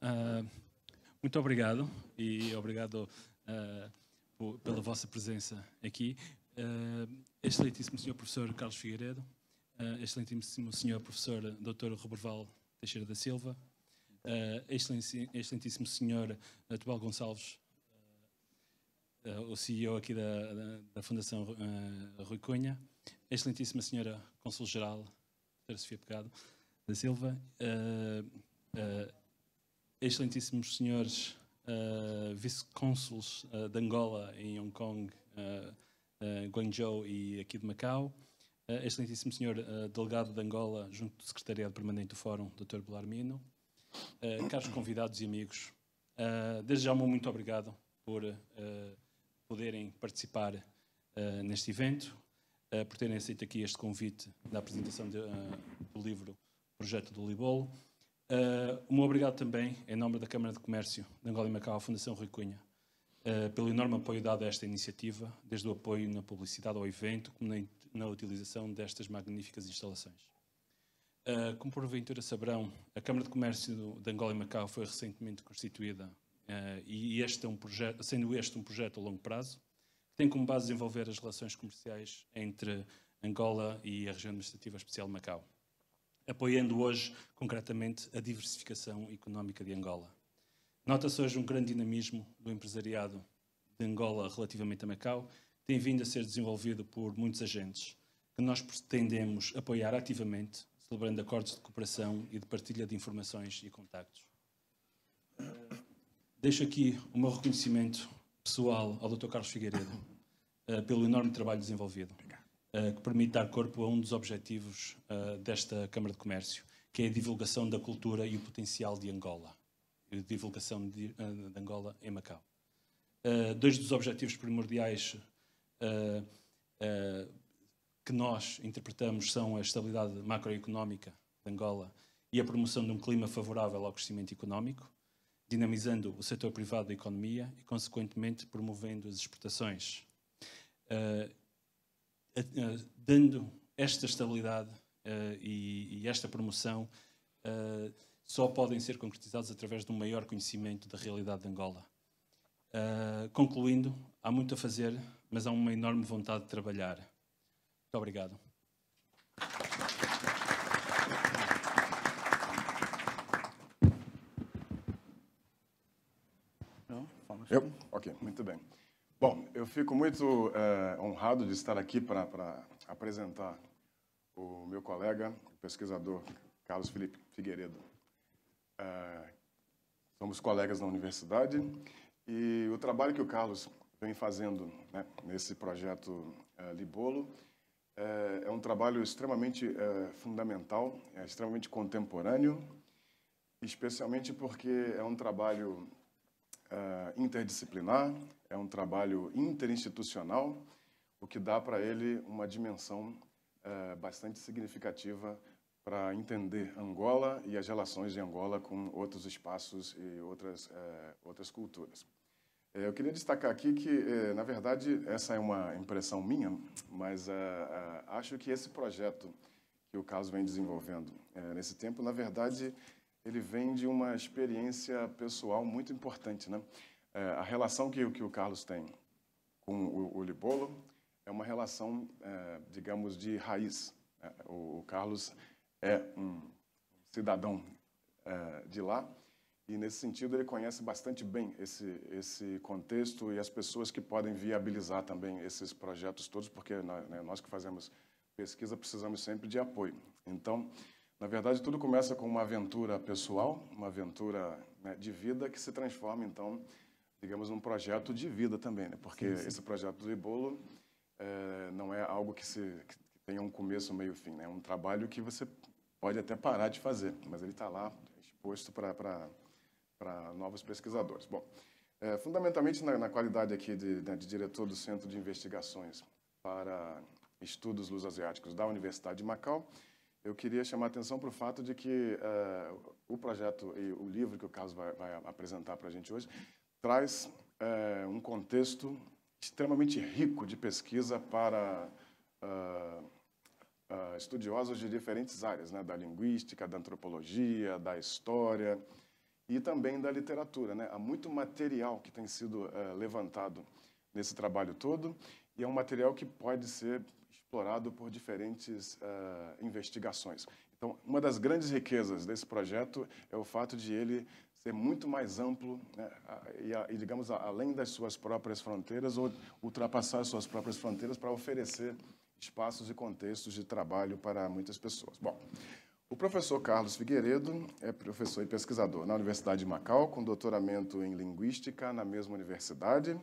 Ah, muito obrigado e obrigado uh, pela vossa presença aqui. Uh, excelentíssimo Sr. Professor Carlos Figueiredo, excelentíssimo Sr. Professor Dr. Roberval Teixeira da Silva, excelentíssimo Sr. Atual Gonçalves, o CEO aqui da, da, Fundação uh, Rui Cunha, excelentíssima Sra. Consul-Geral, Dra. Sofia Pecado da Silva, uh, uh, excelentíssimos senhores uh, vice-cônsules uh, de Angola em Hong Kong, eh, Guangzhou e aqui de Macau, excelentíssimo senhor delegado de Angola junto do secretariado permanente do Fórum, Dr. Belarmino, caros convidados e amigos, desde já muito obrigado por poderem participar neste evento, por terem aceito aqui este convite da apresentação de, do livro Projeto do Libolo. Uh, um obrigado também, em nome da Câmara de Comércio de Angola e Macau, à Fundação Rui Cunha, uh, pelo enorme apoio dado a esta iniciativa, desde o apoio na publicidade ao evento, como na, na utilização destas magníficas instalações. Uh, como porventura saberão, a Câmara de Comércio de Angola e Macau foi recentemente constituída e este é um projeto, sendo este um projeto a longo prazo, que tem como base desenvolver as relações comerciais entre Angola e a região administrativa especial de Macau apoiando hoje concretamente a diversificação económica de Angola. Nota-se hoje um grande dinamismo do empresariado de Angola relativamente a Macau, que tem vindo a ser desenvolvido por muitos agentes, que nós pretendemos apoiar ativamente, celebrando acordos de cooperação e de partilha de informações e contactos. Eh, deixo aqui o meu reconhecimento pessoal ao Dr. Carlos Figueiredo eh, pelo enorme trabalho desenvolvido. Eh, que permite dar corpo a um dos objetivos eh, desta Câmara de Comércio, que é a divulgação da cultura e o potencial de Angola. A divulgação eh, de, Angola em Macau. dois dos objetivos primordiais que nós interpretamos são a estabilidade macroeconómica de Angola e a promoção de um clima favorável ao crescimento económico, dinamizando o setor privado da economia e, consequentemente, promovendo as exportações. Uh, eh, eh, dando esta estabilidade eh, e, e, esta promoção só podem ser concretizados através de um maior conhecimento da realidade de Angola. concluindo, há muito a fazer, mas há uma enorme vontade de trabalhar. Muito obrigado. Eu? Ok, muito bem. Bom, eu fico muito é, honrado de estar aqui para apresentar o meu colega, o pesquisador Carlos Felipe Figueiredo. É, somos colegas na universidade e o trabalho que o Carlos vem fazendo né, nesse projeto é, Libolo é, um trabalho extremamente fundamental, é extremamente contemporâneo, especialmente porque é um trabalho uh, interdisciplinar, é um trabalho interinstitucional, o que dá para ele uma dimensão uh, bastante significativa para entender Angola e as relações de Angola com outros espaços e outras, uh, outras culturas. Eu queria destacar aqui que, na verdade, essa é uma impressão minha, mas acho que esse projeto que o caso vem desenvolvendo nesse tempo, na verdade, ele vem de uma experiência pessoal muito importante, né? É, a relação que, que o Carlos tem com o, o Libolo é uma relação, é, digamos, de raiz. É, o, o, Carlos é um cidadão é, de lá e, nesse sentido, ele conhece bastante bem esse, esse contexto e as pessoas que podem viabilizar também esses projetos todos, porque nós, né, nós que fazemos pesquisa precisamos sempre de apoio. Então, na verdade, tudo começa com uma aventura pessoal, uma aventura né, de vida que se transforma, então, digamos, num projeto de vida também, né? porque sim, sim. esse projeto do Ibolo é, não é algo que, se, que tenha um começo, meio e fim. Né? É um trabalho que você pode até parar de fazer, mas ele está lá é exposto para novos pesquisadores. Bom, é, fundamentalmente na, na, qualidade aqui de, né, de diretor do Centro de Investigações para Estudos Luz-Asiáticos da Universidade de Macau, eu queria chamar a atenção para o fato de que uh, o projeto e o livro que o Carlos vai, vai apresentar para a gente hoje traz uh, um contexto extremamente rico de pesquisa para uh, estudiosos de diferentes áreas, né, da linguística, da antropologia, da história e também da literatura. Né? Há muito material que tem sido eh, levantado nesse trabalho todo e é um material que pode ser explorado por diferentes uh, investigações. Então, uma das grandes riquezas desse projeto é o fato de ele ser muito mais amplo né, e, digamos, além das suas próprias fronteiras ou ultrapassar as suas próprias fronteiras para oferecer espaços e contextos de trabalho para muitas pessoas. Bom, o professor Carlos Figueiredo é professor e pesquisador na Universidade de Macau, com doutoramento em Linguística na mesma universidade.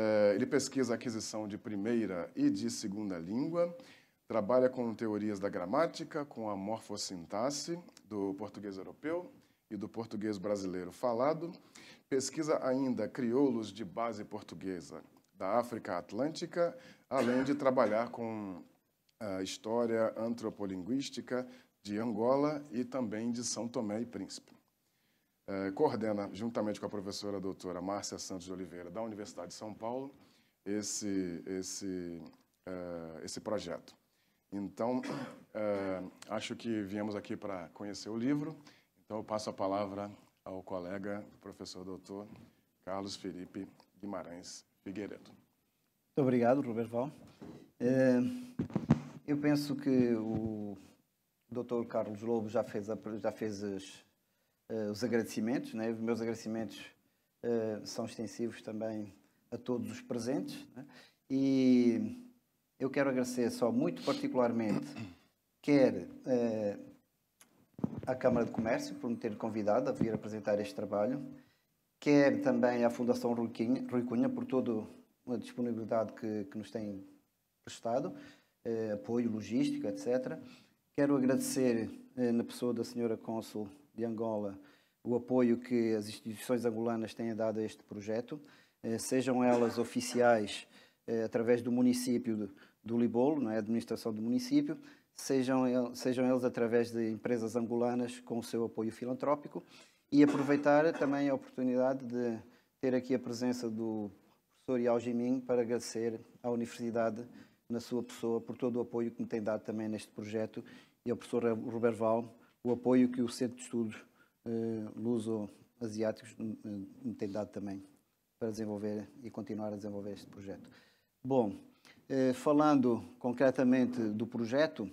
Eh, ele pesquisa a aquisição de primeira e de segunda língua, trabalha com teorias da gramática, com a morfossintaxe do português europeu e do português brasileiro falado, pesquisa ainda crioulos de base portuguesa da África Atlântica, além de trabalhar com a eh, história antropolinguística de Angola e também de São Tomé e Príncipe. É, coordena, juntamente com a professora doutora Márcia Santos de Oliveira, da Universidade de São Paulo, esse, esse, é, esse projeto. Então, é, acho que viemos aqui para conhecer o livro, então eu passo a palavra ao colega, professor doutor Carlos Felipe Guimarães Figueiredo. Muito obrigado, Roberto Val. Eu penso que o doutor Carlos Lobo já fez, já fez as, uh, os agradecimentos. Né? Os meus agradecimentos uh, são extensivos também a todos os presentes. Né? E eu quero agradecer só muito particularmente, quer à eh, Câmara de Comércio por me ter convidado a vir apresentar este trabalho, quer também à Fundação Rui Cunha, por toda a disponibilidade que, que nos tem prestado, apoio logístico, etc. Quero agradecer na pessoa da senhora Cônsul de Angola o apoio que as instituições angolanas têm dado a este projeto, eh, sejam elas oficiais eh, através do município do Libolo, na é? administração do município, sejam, sejam eles através de empresas angolanas com o seu apoio filantrópico e aproveitar também a oportunidade de ter aqui a presença do professor Yao para agradecer à Universidade, na sua pessoa, por todo o apoio que me tem dado também neste projeto e ao professor Ruberval o apoio que o Centro de Estudos eh, Luso-Asiáticos me hum, hum, tem dado também para desenvolver e continuar a desenvolver este projeto. Bom, eh, falando concretamente do projeto,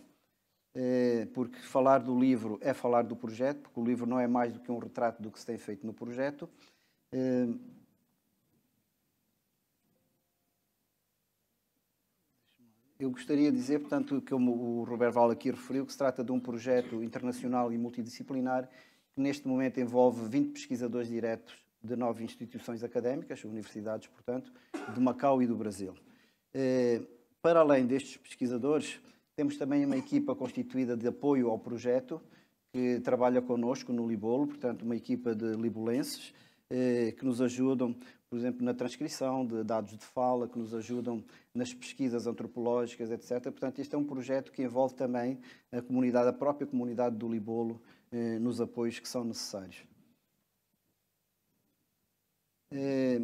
eh, porque falar do livro é falar do projeto, porque o livro não é mais do que um retrato do que se tem feito no projeto. Eu gostaria de dizer, portanto, que o Roberto Val aqui referiu, que se trata de um projeto internacional e multidisciplinar que neste momento envolve 20 pesquisadores diretos de nove instituições académicas, universidades, portanto, de Macau e do Brasil. Eh, para além destes pesquisadores, temos também uma equipa constituída de apoio ao projeto, que trabalha connosco no Libolo, portanto, uma equipa de libolenses, eh, que nos ajudam por exemplo, na transcrição de dados de fala, que nos ajudam nas pesquisas antropológicas, etc. Portanto, este é um projeto que envolve também a comunidade, a própria comunidade do Libolo, eh, nos apoios que são necessários. Eh,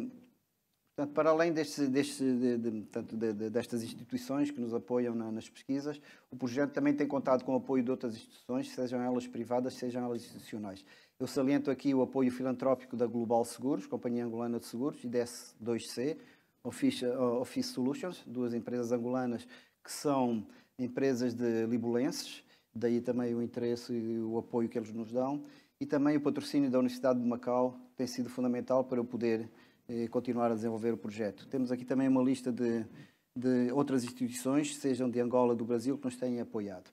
portanto, para além deste, deste, de, de, de, destas instituições que nos apoiam na, nas pesquisas, o projeto também tem contado com o apoio de outras instituições, sejam elas privadas, sejam elas institucionais. Eu saliento aqui o apoio filantrópico da Global Seguros, Companhia Angolana de Seguros, e DS2C, Office, eh, Office Solutions, duas empresas angolanas que são empresas de libulenses, daí também o interesse e o apoio que eles nos dão, e também o patrocínio da Universidade de Macau tem sido fundamental para eu poder eh, continuar a desenvolver o projeto. Temos aqui também uma lista de, de outras instituições, sejam de Angola, do Brasil, que nos têm apoiado.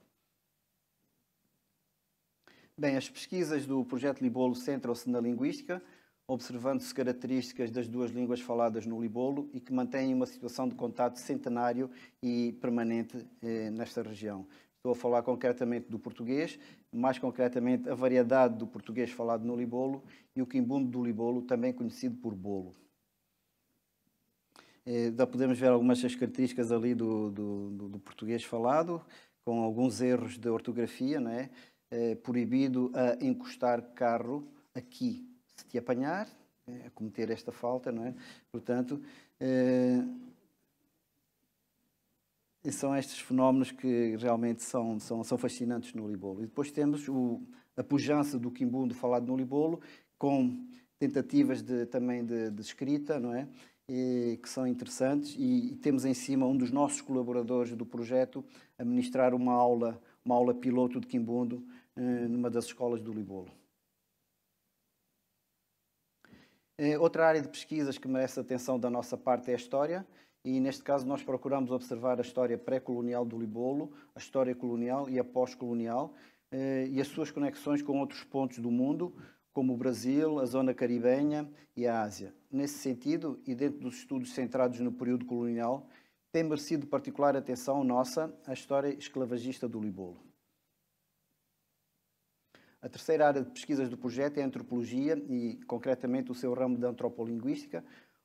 Bem, as pesquisas do projeto Libolo centram-se na linguística, observando-se características das duas línguas faladas no Libolo e que mantêm uma situação de contato centenário e permanente eh, nesta região. Estou a falar concretamente do português, mais concretamente a variedade do português falado no Libolo e o quimbundo do Libolo, também conhecido por bolo. Eh, já podemos ver algumas das características ali do, do, do, do português falado, com alguns erros de ortografia, não é? é proibido a encostar carro aqui. Se te apanhar, é, a cometer esta falta, não é? Portanto, é, são estes fenómenos que realmente são, são, são fascinantes no Libolo. E depois temos o, a pujança do Quimbundo falado no Libolo, com tentativas de, também de, de escrita, não é? que são interessantes e, temos em cima um dos nossos colaboradores do projeto a ministrar uma aula, uma aula piloto de Quimbundo eh, numa das escolas do Libolo. É, outra área de pesquisas que merece atenção da nossa parte é a história, e neste caso nós procuramos observar a história pré-colonial do Libolo, a história colonial e a pós-colonial, eh, e as suas conexões com outros pontos do mundo, como o Brasil, a zona caribenha e a Ásia. Nesse sentido, e dentro dos estudos centrados no período colonial, tem merecido particular atenção nossa a história esclavagista do Libolo. A terceira área de pesquisas do projeto é a antropologia e, concretamente, o seu ramo de antropolinguística,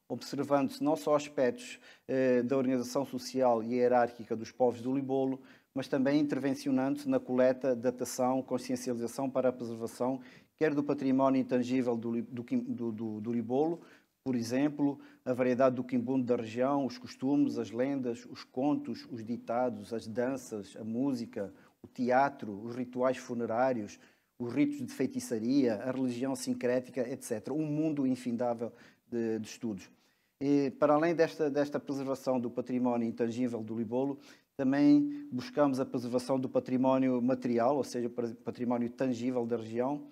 observando-se não só aspectos eh, da organização social e hierárquica dos povos do Libolo, mas também intervencionando-se na coleta, datação, consciencialização para a preservação, quer do património intangível do, do, do, do Libolo, por exemplo, a variedade do quimbundo da região, os costumes, as lendas, os contos, os ditados, as danças, a música, o teatro, os rituais funerários, os ritos de feitiçaria, a religião sincrética, etc. Um mundo infindável de, de estudos. E, para além desta, desta preservação do património intangível do Libolo, também buscamos a preservação do património material, ou seja, património tangível da região,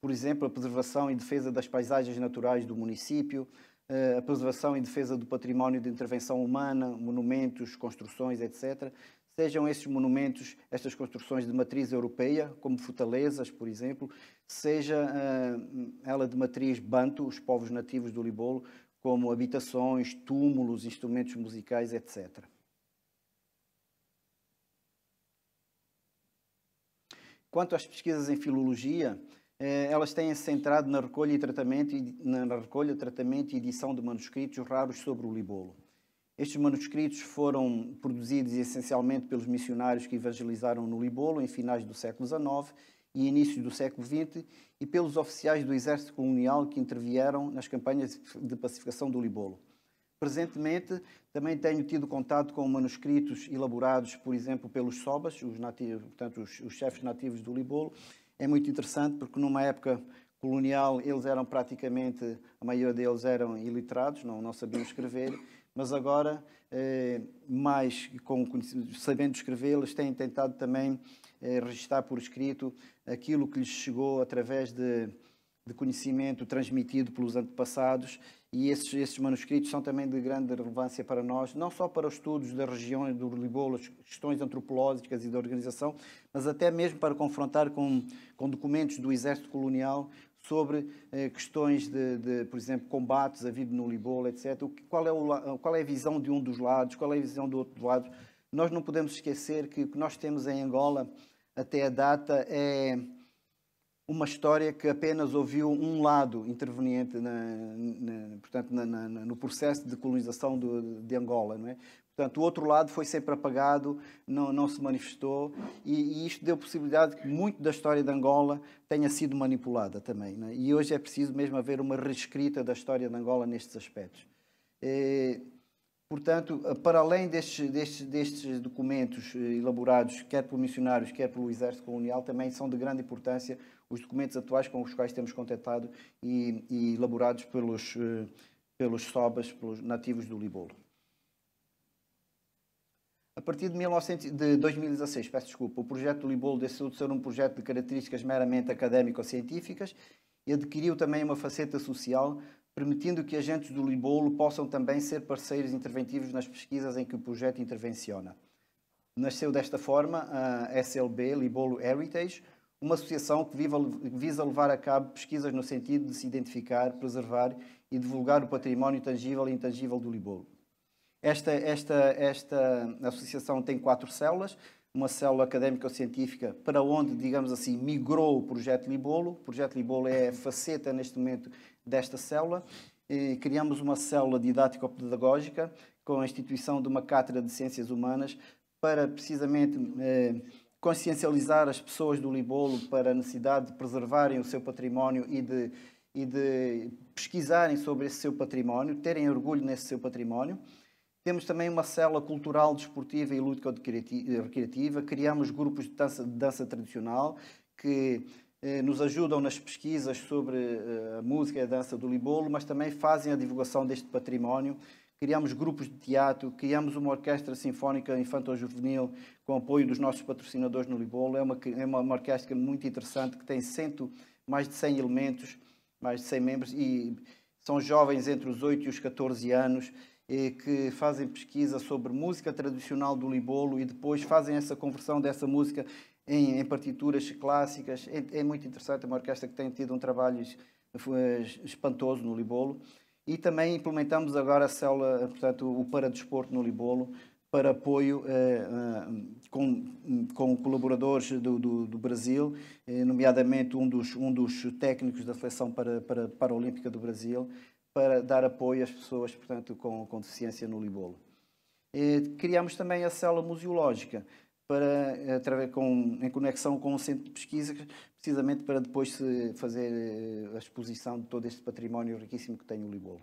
por exemplo, a preservação e defesa das paisagens naturais do município, eh, a preservação e defesa do património de intervenção humana, monumentos, construções, etc sejam esses monumentos, estas construções de matriz europeia, como fortalezas, por exemplo, seja uh, ela de matriz banto, os povos nativos do Libolo, como habitações, túmulos, instrumentos musicais, etc. Quanto às pesquisas em filologia, eh, elas têm se centrado na recolha e tratamento, na recolha, tratamento e edição de manuscritos raros sobre o Libolo. Estes manuscritos foram produzidos essencialmente pelos missionários que evangelizaram no Libolo em finais do século XIX e início do século XX e pelos oficiais do exército colonial que intervieram nas campanhas de pacificação do Libolo. Presentemente, também tenho tido contato com manuscritos elaborados, por exemplo, pelos Sobas, os, nativos, portanto, os, os chefes nativos do Libolo. É muito interessante porque numa época colonial eles eram praticamente, a maioria deles eram iliterados, não, não sabiam escrever, mas agora, eh, mais com, sabendo escrevê-las, têm tentado também eh, registar registrar por escrito aquilo que lhes chegou através de, de conhecimento transmitido pelos antepassados e esses, esses, manuscritos são também de grande relevância para nós, não só para estudos da região do Libolo, questões antropológicas e da organização, mas até mesmo para confrontar com, com documentos do exército colonial, sobre eh, questões de, de, por exemplo, combates a no Libolo, etc. O que, qual, é o, qual é a visão de um dos lados, qual é a visão do outro lado? Nós não podemos esquecer que o que nós temos em Angola, até a data, é uma história que apenas ouviu um lado interveniente na, na, portanto, na, no processo de colonização do, de Angola. Não é? Portanto, o outro lado foi sempre apagado, não, não se manifestou, e, e, isto deu possibilidade que muito da história de Angola tenha sido manipulada também. Né? E hoje é preciso mesmo haver uma reescrita da história de Angola nestes aspectos. E, eh, portanto, para além destes, destes, destes documentos eh, elaborados, quer por missionários, quer pelo Exército Colonial, também são de grande importância os documentos atuais com os quais temos contatado e, e elaborados pelos, eh, pelos sobas, pelos nativos do Libolo. A partir de, de 2016, peço desculpa, o projeto do Libolo deixou de ser um projeto de características meramente académico-científicas e adquiriu também uma faceta social, permitindo que agentes do Libolo possam também ser parceiros interventivos nas pesquisas em que o projeto intervenciona. Nasceu desta forma a SLB, Libolo Heritage, uma associação que visa levar a cabo pesquisas no sentido de se identificar, preservar e divulgar o património tangível e intangível do Libolo. Esta, esta, esta associação tem quatro células, uma célula académica ou científica para onde, digamos assim, migrou o projeto Libolo. O projeto Libolo é a faceta, neste momento, desta célula. E criamos uma célula didático-pedagógica com a instituição de uma cátedra de ciências humanas para, precisamente, eh, consciencializar as pessoas do Libolo para a necessidade de preservarem o seu património e de, e de pesquisarem sobre esse seu património, terem orgulho nesse seu património. Temos também uma célula cultural, desportiva e lúdico-recreativa. Criamos grupos de dança, de dança tradicional que eh, nos ajudam nas pesquisas sobre eh, a música e a dança do Libolo, mas também fazem a divulgação deste património. Criamos grupos de teatro, criamos uma orquestra sinfónica infanto-juvenil com apoio dos nossos patrocinadores no Libolo. É uma, é uma, uma orquestra muito interessante que tem cento, mais de 100 elementos, mais de 100 membros, e são jovens entre os 8 e os 14 anos que fazem pesquisa sobre música tradicional do Libolo e depois fazem essa conversão dessa música em, em partituras clássicas. É, é, muito interessante, é uma orquestra que tem tido um trabalho espantoso no Libolo. E também implementamos agora a célula, portanto, o Paradesporto no Libolo, para apoio eh, eh, com, com colaboradores do, do, do Brasil, eh, nomeadamente um dos, um dos técnicos da seleção para, para, paralímpica do Brasil, para dar apoio às pessoas portanto, com, com deficiência no Libolo. E criamos também a célula museológica, para, eh, através, com, em conexão com o centro de pesquisa, precisamente para depois se fazer eh, a exposição de todo este património riquíssimo que tem o Libolo.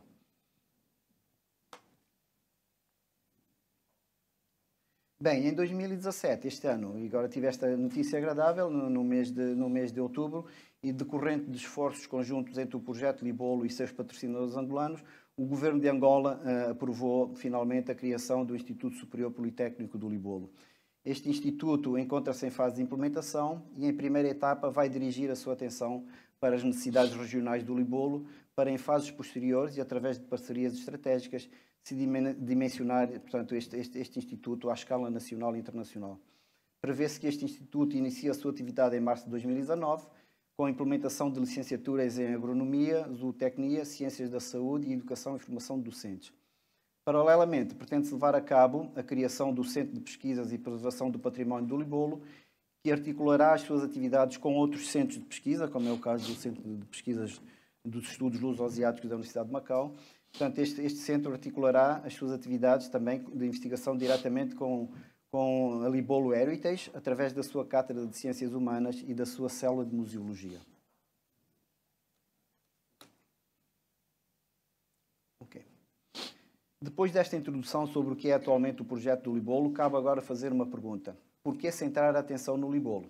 Bem, em 2017, este ano, e agora tive esta notícia agradável, no, no mês, de, no mês de outubro, e decorrente de esforços conjuntos entre o projeto Libolo e seus patrocinadores angolanos, o governo de Angola uh, aprovou finalmente a criação do Instituto Superior Politécnico do Libolo. Este instituto encontra-se em fase de implementação e, em primeira etapa, vai dirigir a sua atenção para as necessidades regionais do Libolo, para em fases posteriores e através de parcerias estratégicas se dimensionar portanto, este, este, este instituto à escala nacional e internacional. Prevê-se que este instituto inicie a sua atividade em março de 2019 com a implementação de licenciaturas em Agronomia, Zootecnia, Ciências da Saúde e Educação e Formação de Docentes. Paralelamente, pretende-se levar a cabo a criação do Centro de Pesquisas e Preservação do Património do Libolo, que articulará as suas atividades com outros centros de pesquisa, como é o caso do Centro de Pesquisas dos Estudos Luso-Asiáticos da Universidade de Macau. Portanto, este, este centro articulará as suas atividades também de investigação diretamente com com a Libolo Heritage, através da sua Cátedra de Ciências Humanas e da sua Célula de Museologia. Ok. Depois desta introdução sobre o que é atualmente o projeto do Libolo, cabe agora fazer uma pergunta. Por que centrar a atenção no Libolo?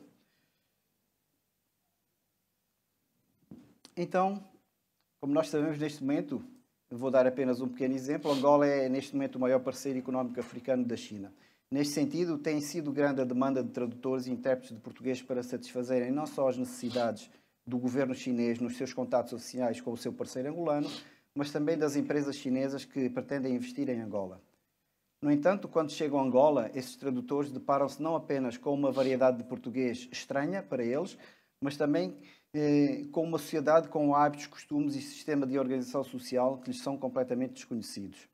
Então, como nós sabemos neste momento, vou dar apenas um pequeno exemplo, Angola é neste momento o maior parceiro económico africano da China. Neste sentido, tem sido grande a demanda de tradutores e intérpretes de português para satisfazerem não só as necessidades do governo chinês nos seus contatos oficiais com o seu parceiro angolano, mas também das empresas chinesas que pretendem investir em Angola. No entanto, quando chegam a Angola, esses tradutores deparam-se não apenas com uma variedade de português estranha para eles, mas também eh, com uma sociedade com hábitos, costumes e sistema de organização social que lhes são completamente desconhecidos.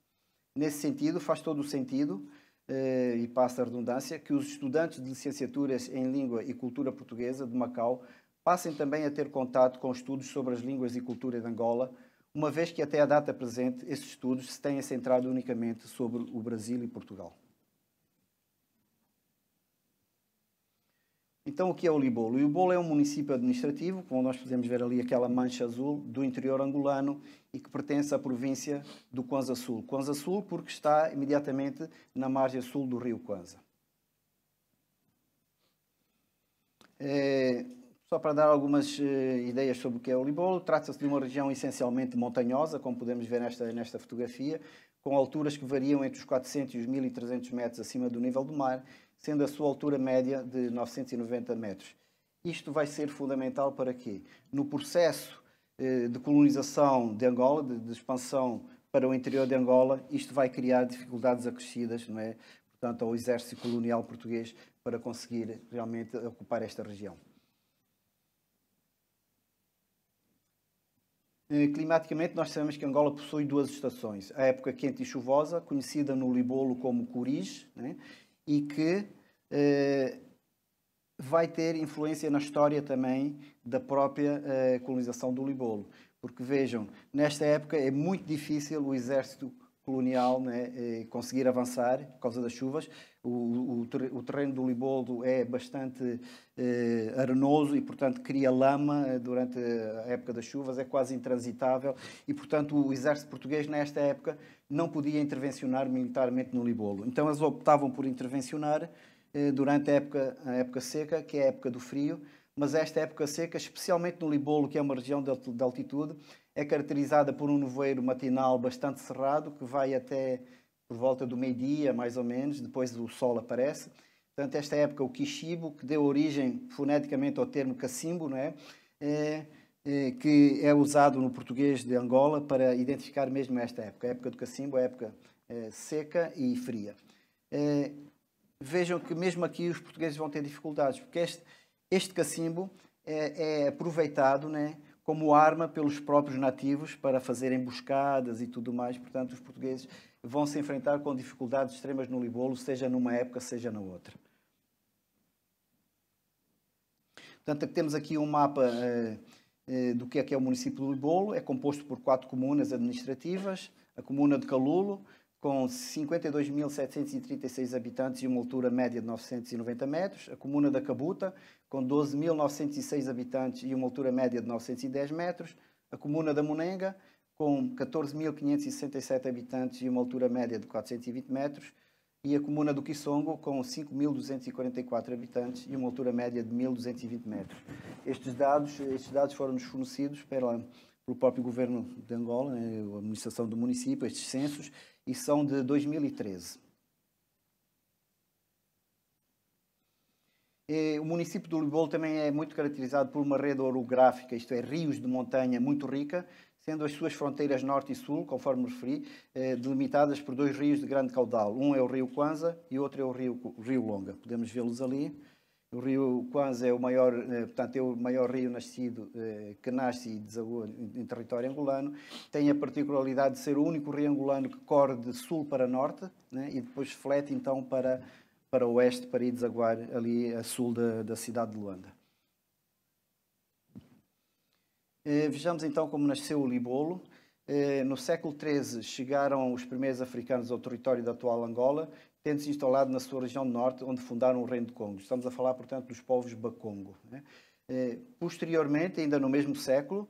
Nesse sentido, faz todo o sentido eh, e passa a redundância, que os estudantes de licenciaturas em Língua e Cultura Portuguesa de Macau passem também a ter contato com estudos sobre as línguas e cultura de Angola, uma vez que até a data presente esses estudos se têm centrado unicamente sobre o Brasil e Portugal. Então, o que é o Libolo? O Libolo é um município administrativo, como nós podemos ver ali aquela mancha azul, do interior angolano e que pertence à província do Kwanza Sul. Kwanza Sul porque está imediatamente na margem sul do rio Kwanza. É, só para dar algumas uh, ideias sobre o que é o Libolo, trata-se de uma região essencialmente montanhosa, como podemos ver nesta, nesta fotografia, com alturas que variam entre os 400 e os 1300 metros acima do nível do mar sendo a sua altura média de 990 metros. Isto vai ser fundamental para quê? No processo eh, de colonização de Angola, de, expansão para o interior de Angola, isto vai criar dificuldades acrescidas, não é? Portanto, ao exército colonial português para conseguir realmente ocupar esta região. Eh, climaticamente, nós sabemos que Angola possui duas estações. A época quente e chuvosa, conhecida no Libolo como Curis, né? e que eh, vai ter influência na história também da própria eh, colonização do Libolo. Porque vejam, nesta época é muito difícil o exército colonial né, eh, conseguir avançar por causa das chuvas. O, o, o terreno do Liboldo é bastante eh, arenoso e, portanto, cria lama eh, durante a época das chuvas, é quase intransitável e, portanto, o exército português, nesta época, não podia intervencionar militarmente no Liboldo. Então, eles optavam por intervencionar eh, durante a época, a época seca, que é a época do frio, mas esta época seca, especialmente no Libolo, que é uma região de altitude, é caracterizada por um nevoeiro matinal bastante cerrado, que vai até por volta do meio-dia, mais ou menos, depois o sol aparece. Portanto, esta época, o Kishibo, que deu origem foneticamente ao termo cacimbo, não é? é? é que é usado no português de Angola para identificar mesmo esta época. A época do cacimbo, a época é, seca e fria. É, vejam que mesmo aqui os portugueses vão ter dificuldades, porque este, este cacimbo é, é aproveitado né, como arma pelos próprios nativos para fazerem emboscadas e tudo mais. Portanto, os portugueses vão se enfrentar com dificuldades extremas no Libolo, seja numa época, seja na outra. Portanto, temos aqui um mapa eh, eh, do que é que é o município do Libolo. É composto por quatro comunas administrativas. A comuna de Calulo, com 52.736 habitantes e uma altura média de 990 metros. A comuna da Cabuta, com 12.906 habitantes e uma altura média de 910 metros, a comuna da Monenga, com 14.567 habitantes e uma altura média de 420 metros, e a comuna do Quissongo, com 5.244 habitantes e uma altura média de 1.220 metros. Estes dados, estes dados foram-nos fornecidos pela, pelo próprio governo de Angola, né, a administração do município, estes censos, e são de 2013. Eh, o município do Libolo também é muito caracterizado por uma rede orográfica, isto é, rios de montanha muito rica, sendo as suas fronteiras norte e sul, conforme referi, eh, delimitadas por dois rios de grande caudal. Um é o rio Kwanza e outro é o rio, o rio Longa. Podemos vê-los ali. O rio Kwanza é o maior, eh, portanto, é o maior rio nascido, que nasce e desagoa em, em território angolano. Tem a particularidade de ser o único rio angolano que corre de sul para norte né, e depois flete, então, para para o oeste para ir desaguar ali a sul da, da cidade de Luanda. Eh, vejamos então como nasceu o libolo. Eh, no século XIII chegaram os primeiros africanos ao território da atual Angola, tendo-se instalado na sua região norte, onde fundaram o Reino de Congo. Estamos a falar, portanto, dos povos Bakongo. Né? Eh, posteriormente, ainda no mesmo século,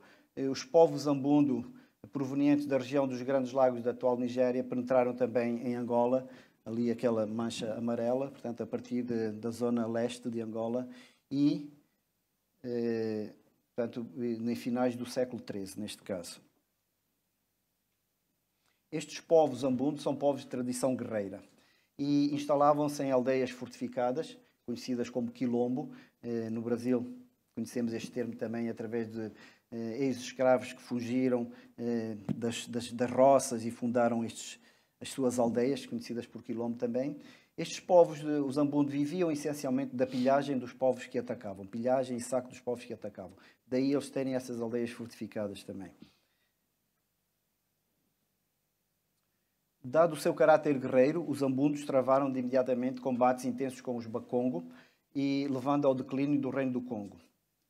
os povos Zambundo, provenientes da região dos Grandes Lagos da atual Nigéria, penetraram também em Angola, ali aquela mancha amarela, portanto, a partir de, da zona leste de Angola e, eh, portanto, em finais do século XIII, neste caso. Estes povos ambundos são povos de tradição guerreira e instalavam-se em aldeias fortificadas, conhecidas como quilombo. Eh, no Brasil, conhecemos este termo também através de eh, ex-escravos que fugiram eh, das, das, das roças e fundaram estes as suas aldeias, conhecidas por quilombo também. Estes povos, de, os Ambundo, viviam essencialmente da pilhagem dos povos que atacavam, pilhagem e saco dos povos que atacavam. Daí eles terem essas aldeias fortificadas também. Dado o seu caráter guerreiro, os Ambundos travaram de imediatamente combates intensos com os Bakongo e levando ao declínio do Reino do Congo.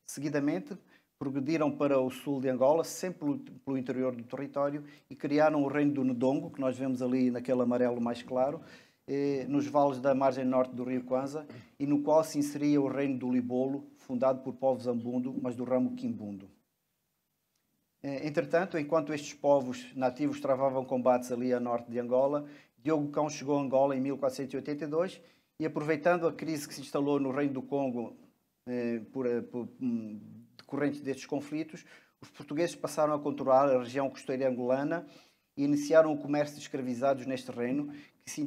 Seguidamente, progrediram para o sul de Angola, sempre pelo interior do território, e criaram o reino do Ndongo, que nós vemos ali naquele amarelo mais claro, eh, nos vales da margem norte do rio Kwanza, e no qual se inseria o reino do Libolo, fundado por povos ambundo, mas do ramo quimbundo. Eh, entretanto, enquanto estes povos nativos travavam combates ali a norte de Angola, Diogo Cão chegou a Angola em 1482 e, aproveitando a crise que se instalou no Reino do Congo eh, por, por, hum, decorrente destes conflitos, os portugueses passaram a controlar a região costeira angolana e iniciaram o comércio de escravizados neste reino, que se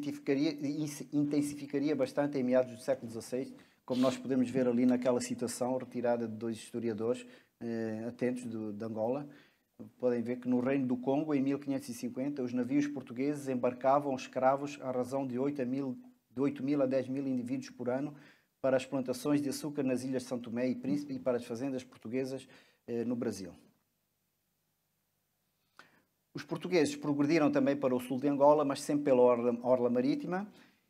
intensificaria bastante em meados do século XVI, como nós podemos ver ali naquela citação retirada de dois historiadores eh, atentos do, de Angola. Podem ver que no Reino do Congo, em 1550, os navios portugueses embarcavam escravos à razão de 8, mil, de 8 mil a 10 mil indivíduos por ano, para as plantações de açúcar nas ilhas de São Tomé e Príncipe e para as fazendas portuguesas eh, no Brasil. Os portugueses progrediram também para o sul de Angola, mas sempre pela orla, orla marítima,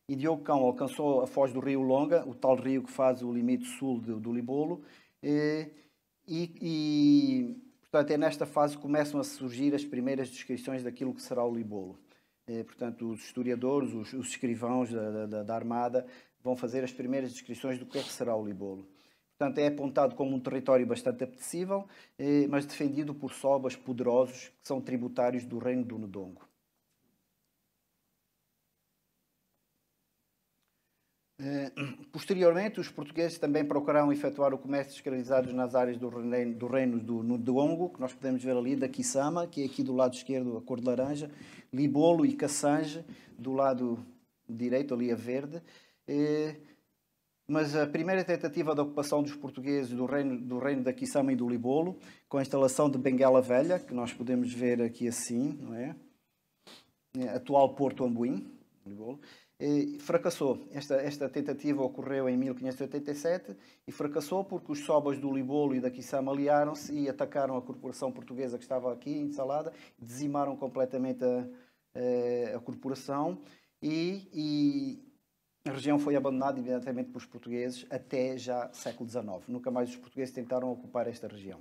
e Diogo Cão alcançou a foz do rio Longa, o tal rio que faz o limite sul de, do Libolo, eh, e, e, portanto, é nesta fase que começam a surgir as primeiras descrições daquilo que será o Libolo. Eh, portanto, os historiadores, os, os escrivãos da, da, da Armada vão fazer as primeiras descrições do que é que será o Libolo. Portanto, é apontado como um território bastante apetecível, eh, mas defendido por sobas poderosos que são tributários do reino do Ndongo. Eh, posteriormente, os portugueses também procuraram efetuar o comércio escravizado nas áreas do reino do, reino do Ndongo, que nós podemos ver ali, da Kisama, que é aqui do lado esquerdo a cor de laranja, Libolo e Cassange, do lado direito ali a verde, eh, mas a primeira tentativa de ocupação dos portugueses do reino, do reino da Kisama e do Libolo, com a instalação de Benguela Velha, que nós podemos ver aqui assim, não é? Eh, atual Porto Ambuim, Libolo, eh, fracassou. Esta, esta tentativa ocorreu em 1587 e fracassou porque os sobas do Libolo e da Kisama aliaram-se e atacaram a corporação portuguesa que estava aqui instalada, dizimaram completamente a, a, a corporação e, e a região foi abandonada imediatamente pelos portugueses até já século XIX. Nunca mais os portugueses tentaram ocupar esta região.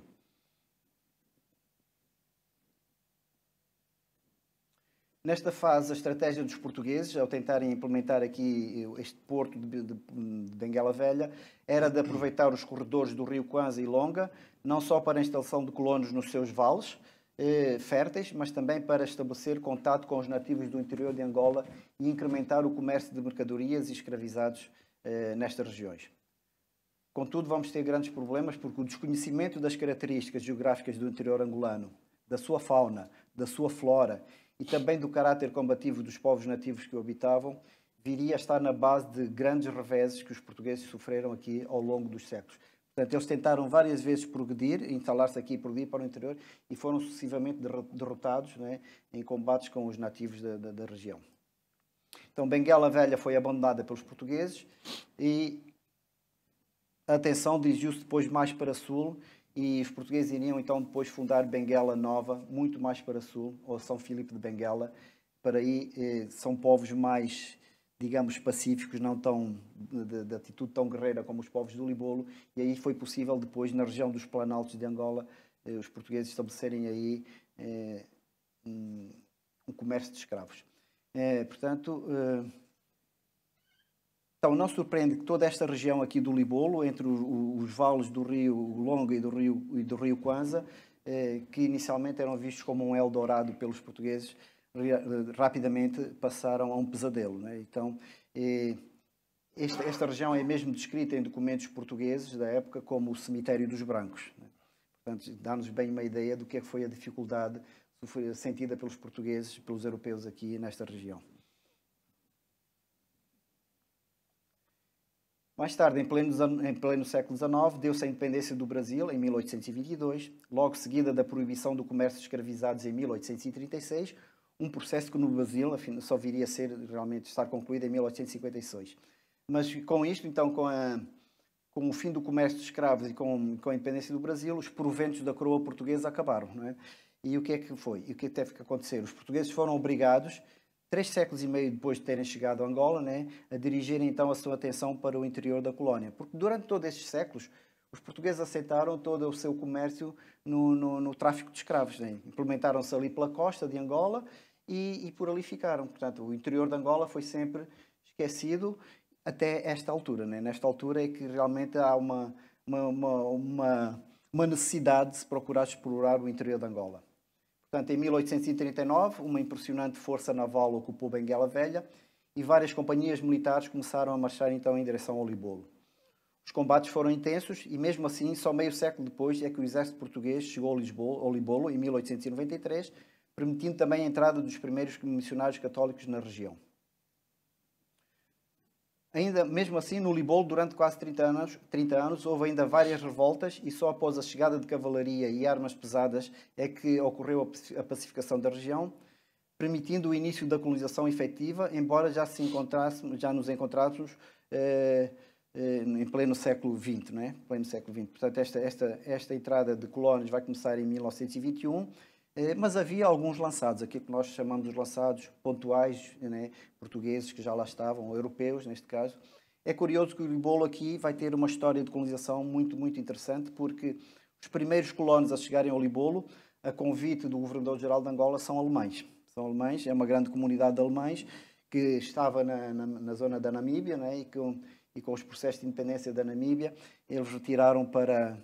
Nesta fase, a estratégia dos portugueses, ao tentarem implementar aqui este porto de, de, de Benguela Velha, era de aproveitar os corredores do rio Quanza e Longa, não só para a instalação de colonos nos seus vales, eh, férteis, mas também para estabelecer contato com os nativos do interior de Angola e incrementar o comércio de mercadorias e escravizados eh, nestas regiões. Contudo, vamos ter grandes problemas porque o desconhecimento das características geográficas do interior angolano, da sua fauna, da sua flora e também do caráter combativo dos povos nativos que o habitavam, viria a estar na base de grandes reveses que os portugueses sofreram aqui ao longo dos séculos. Portanto, eles tentaram várias vezes progredir, instalar-se aqui e progredir para o interior e foram sucessivamente derrotados né, em combates com os nativos da, da, da região. Então, Benguela Velha foi abandonada pelos portugueses e a atenção dirigiu-se depois mais para sul e os portugueses iriam então depois fundar Benguela Nova, muito mais para sul, ou São Filipe de Benguela, para aí eh, são povos mais digamos, pacíficos, não tão de, de, atitude tão guerreira como os povos do Libolo, e aí foi possível depois, na região dos Planaltos de Angola, eh, os portugueses estabelecerem aí eh, um, um, comércio de escravos. Eh, portanto, eh, então não surpreende que toda esta região aqui do Libolo, entre os vales do rio Longo e do rio, e do rio Kwanza, eh, que inicialmente eram vistos como um Eldorado pelos portugueses, rapidamente passaram a um pesadelo. Né? Então, esta, esta, região é mesmo descrita em documentos portugueses da época como o cemitério dos brancos. Né? Portanto, dá-nos bem uma ideia do que, é que foi a dificuldade sentida pelos portugueses, pelos europeus aqui nesta região. Mais tarde, em pleno, em pleno século XIX, deu-se a independência do Brasil, em 1822, logo seguida da proibição do comércio de escravizados, em 1836, um processo que no Brasil afim, só viria a ser realmente estar concluído em 1856. Mas com isto, então, com, a, com o fim do comércio de escravos e com, com, a independência do Brasil, os proventos da coroa portuguesa acabaram, não é? E o que é que foi? E o que é teve que acontecer? Os portugueses foram obrigados, três séculos e meio depois de terem chegado a Angola, né, a dirigirem então a sua atenção para o interior da colónia. Porque durante todos estes séculos, os portugueses aceitaram todo o seu comércio no, no, no tráfico de escravos. Né? Implementaram-se ali pela costa de Angola e, e por ali ficaram. Portanto, o interior de Angola foi sempre esquecido até esta altura. Né? Nesta altura é que realmente há uma, uma, uma, uma necessidade de se procurar explorar o interior de Angola. Portanto, em 1839, uma impressionante força naval ocupou Benguela Velha e várias companhias militares começaram a marchar então em direção ao Libolo. Os combates foram intensos e, mesmo assim, só meio século depois é que o exército português chegou a Lisboa, ao Libolo, em 1893, permitindo também a entrada dos primeiros missionários católicos na região. Ainda, mesmo assim, no Libolo durante quase 30 anos, 30 anos, houve ainda várias revoltas e só após a chegada de cavalaria e armas pesadas é que ocorreu a pacificação da região, permitindo o início da colonização efetiva, embora já, se encontrássemos, já nos encontrássemos eh, eh em pleno século XX. Não é? pleno século XX. Portanto, esta, esta, esta entrada de colónias vai começar em 1921 eh, mas havia alguns lançados, aquilo que nós chamamos de lançados pontuais, né, portugueses que já lá estavam, europeus neste caso. É curioso que o Libolo aqui vai ter uma história de colonização muito, muito interessante, porque os primeiros colonos a chegarem ao Libolo, a convite do governador-geral de Angola, são alemães. São alemães, é uma grande comunidade de alemães que estava na, na, na zona da Namíbia né, e, com, e com os processos de independência da Namíbia, eles retiraram para,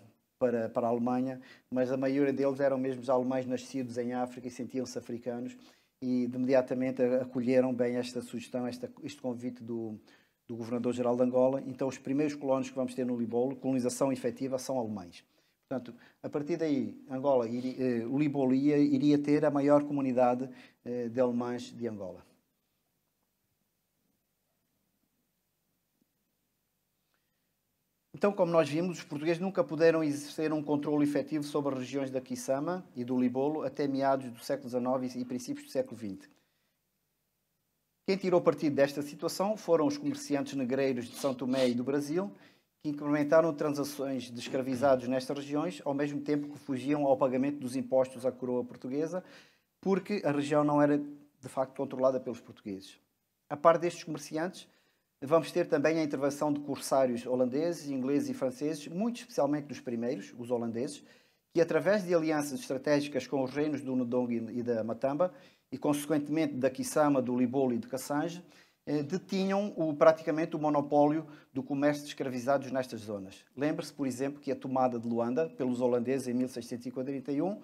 para, para a Alemanha, mas a maioria deles eram mesmo alemães nascidos em África e sentiam-se africanos e imediatamente acolheram bem esta sugestão, esta, este convite do, do Governador-Geral de Angola. Então, os primeiros colonos que vamos ter no Libolo, colonização efetiva, são alemães. Portanto, a partir daí, Angola, iria, eh, o Libolo iria, iria ter a maior comunidade eh, de alemães de Angola. Então, como nós vimos, os portugueses nunca puderam exercer um controle efetivo sobre as regiões da Kisama e do Libolo até meados do século XIX e princípios do século XX. Quem tirou partido desta situação foram os comerciantes negreiros de São Tomé e do Brasil, que incrementaram transações de escravizados nestas regiões, ao mesmo tempo que fugiam ao pagamento dos impostos à coroa portuguesa, porque a região não era de facto controlada pelos portugueses. A par destes comerciantes, Vamos ter também a intervenção de corsários holandeses, ingleses e franceses, muito especialmente dos primeiros, os holandeses, que através de alianças estratégicas com os reinos do Ndong e da Matamba, e consequentemente da Kisama, do Libolo e de Cassange, eh, detinham o, praticamente o monopólio do comércio de escravizados nestas zonas. Lembre-se, por exemplo, que a tomada de Luanda pelos holandeses em 1641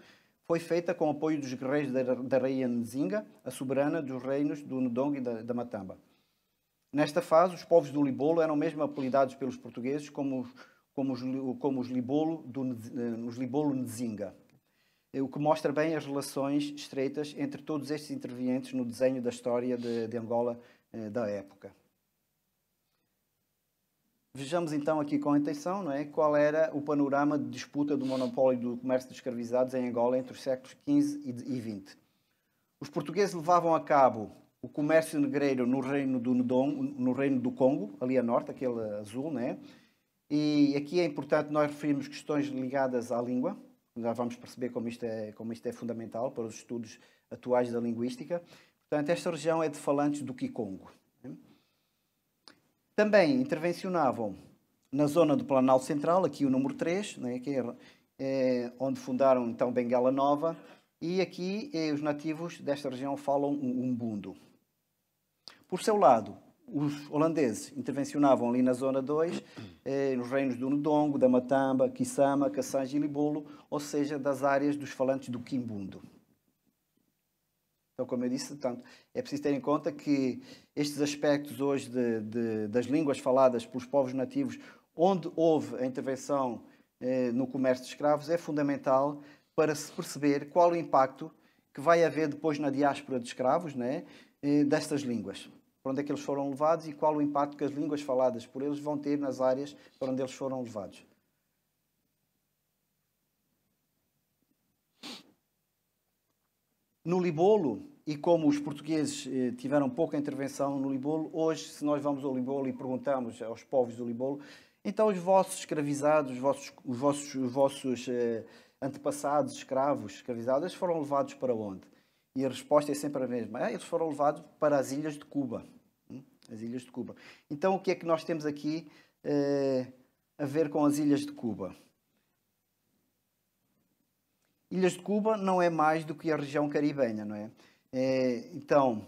foi feita com o apoio dos guerreiros da, da rainha Nzinga, a soberana dos reinos do Ndong e da, da Matamba. Nesta fase, os povos do Libolo eram mesmo apelidados pelos portugueses como, como, os, como os Libolo do, eh, os Libolo Nzinga, o que mostra bem as relações estreitas entre todos estes intervenientes no desenho da história de, de Angola eh, da época. Vejamos então aqui com atenção não é, qual era o panorama de disputa do monopólio do comércio de escravizados em Angola entre os séculos XV e XX. Os portugueses levavam a cabo o comércio negreiro no reino do Ndong, no reino do Congo, ali a norte, aquele azul, né? E aqui é importante nós referirmos questões ligadas à língua. Já vamos perceber como isto é, como isto é fundamental para os estudos atuais da linguística. Portanto, esta região é de falantes do Kikongo. Né? Também intervencionavam na zona do Planalto Central, aqui o número 3, né? que é, é, onde fundaram então Bengala Nova, e aqui eh, os nativos desta região falam um umbundo. Por seu lado, os holandeses intervencionavam ali na Zona 2, eh, nos reinos do Ndongo, da Matamba, Kisama, Kassange e Libolo, ou seja, das áreas dos falantes do Quimbundo. Então, como eu disse, tanto, é preciso ter em conta que estes aspectos hoje de, de, das línguas faladas pelos povos nativos, onde houve a intervenção eh, no comércio de escravos, é fundamental para se perceber qual o impacto que vai haver depois na diáspora de escravos né, eh, destas línguas para onde é que eles foram levados e qual o impacto que as línguas faladas por eles vão ter nas áreas para onde eles foram levados. No Libolo, e como os portugueses eh, tiveram pouca intervenção no Libolo, hoje, se nós vamos ao Libolo e perguntamos aos povos do Libolo, então os vossos escravizados, os vossos, os vossos, os vossos eh, antepassados escravos, escravizados, foram levados para onde? E a resposta é sempre a mesma. Ah, eles foram levados para as ilhas de Cuba as ilhas de Cuba. Então, o que é que nós temos aqui eh, a ver com as ilhas de Cuba? Ilhas de Cuba não é mais do que a região caribenha, não é? é então,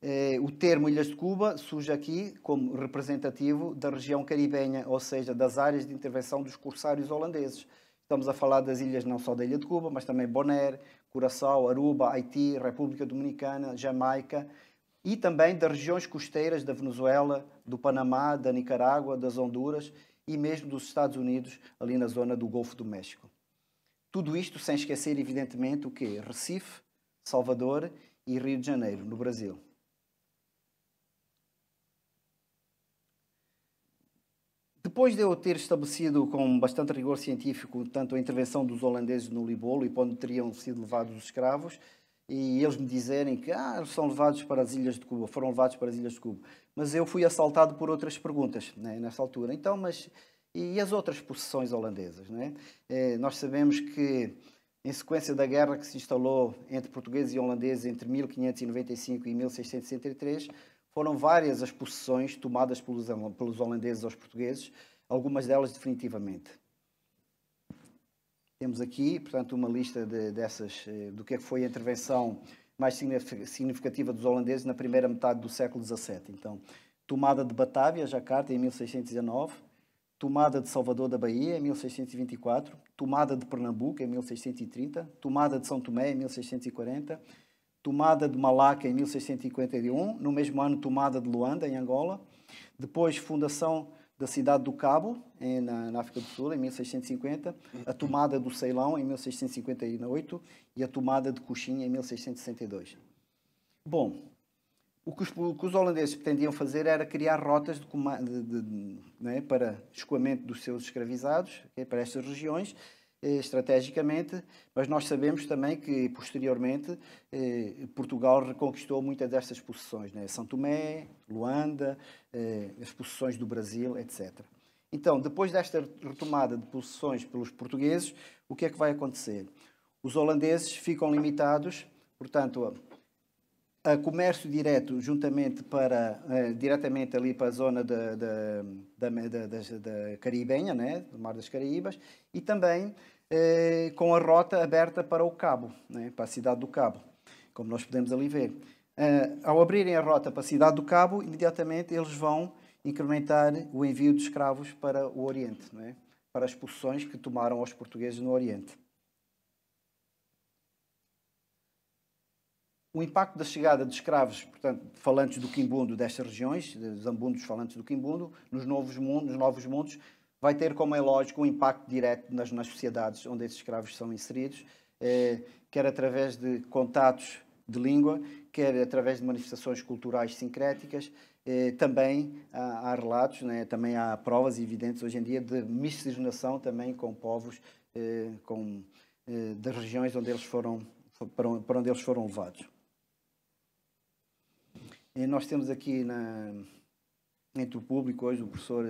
é, o termo Ilhas de Cuba surge aqui como representativo da região caribenha, ou seja, das áreas de intervenção dos corsários holandeses. Estamos a falar das ilhas não só da Ilha de Cuba, mas também Bonaire, Curaçao, Aruba, Haiti, República Dominicana, Jamaica e também das regiões costeiras da Venezuela, do Panamá, da Nicarágua, das Honduras e mesmo dos Estados Unidos, ali na zona do Golfo do México. Tudo isto sem esquecer, evidentemente, o que Recife, Salvador e Rio de Janeiro, no Brasil. Depois de eu ter estabelecido com bastante rigor científico tanto a intervenção dos holandeses no Libolo e quando onde teriam sido levados os escravos, e eles me dizerem que ah, são levados para as Ilhas de Cuba, foram levados para as Ilhas de Cuba. Mas eu fui assaltado por outras perguntas né, nessa altura. Então, mas e as outras possessões holandesas? Né? Eh, nós sabemos que, em sequência da guerra que se instalou entre portugueses e holandeses entre 1595 e 1663, foram várias as possessões tomadas pelos, pelos holandeses aos portugueses, algumas delas definitivamente. Temos aqui, portanto, uma lista de, dessas, eh, do que é que foi a intervenção mais significativa dos holandeses na primeira metade do século XVII. Então, tomada de Batávia, Jacarta, em 1619, tomada de Salvador da Bahia, em 1624, tomada de Pernambuco, em 1630, tomada de São Tomé, em 1640, tomada de Malaca, em 1651, no mesmo ano, tomada de Luanda, em Angola, depois, fundação da cidade do Cabo, em, na, na, África do Sul, em 1650, a tomada do Ceilão, em 1658, e a tomada de Coxinha, em 1662. Bom, o que os, o que os holandeses pretendiam fazer era criar rotas de, de, de, né, para escoamento dos seus escravizados okay, para estas regiões, eh, estrategicamente, mas nós sabemos também que posteriormente eh, Portugal reconquistou muitas destas posições, né? São Tomé, Luanda, eh, as posições do Brasil, etc. Então, depois desta retomada de posições pelos portugueses, o que é que vai acontecer? Os holandeses ficam limitados, portanto, a comércio direto juntamente para uh, diretamente ali para a zona da, da, da, da, Caribenha, né, do Mar das Caraíbas, e também eh, com a rota aberta para o Cabo, né, para a cidade do Cabo, como nós podemos ali ver. Uh, ao abrirem a rota para a cidade do Cabo, imediatamente eles vão incrementar o envio de escravos para o Oriente, né, para as posições que tomaram os portugueses no Oriente. O impacto da chegada de escravos, portanto, falantes do quimbundo destas regiões, dos zambundos falantes do quimbundo, nos novos mundos, nos novos mundos vai ter, como é lógico, um impacto direto nas, nas sociedades onde esses escravos são inseridos, eh, quer através de contatos de língua, quer através de manifestações culturais sincréticas. Eh, também há, há relatos, né, também há provas evidentes hoje em dia de miscigenação também com povos eh, com, eh, das regiões onde eles foram, para onde eles foram levados. Nós temos aqui na, entre o público hoje o professor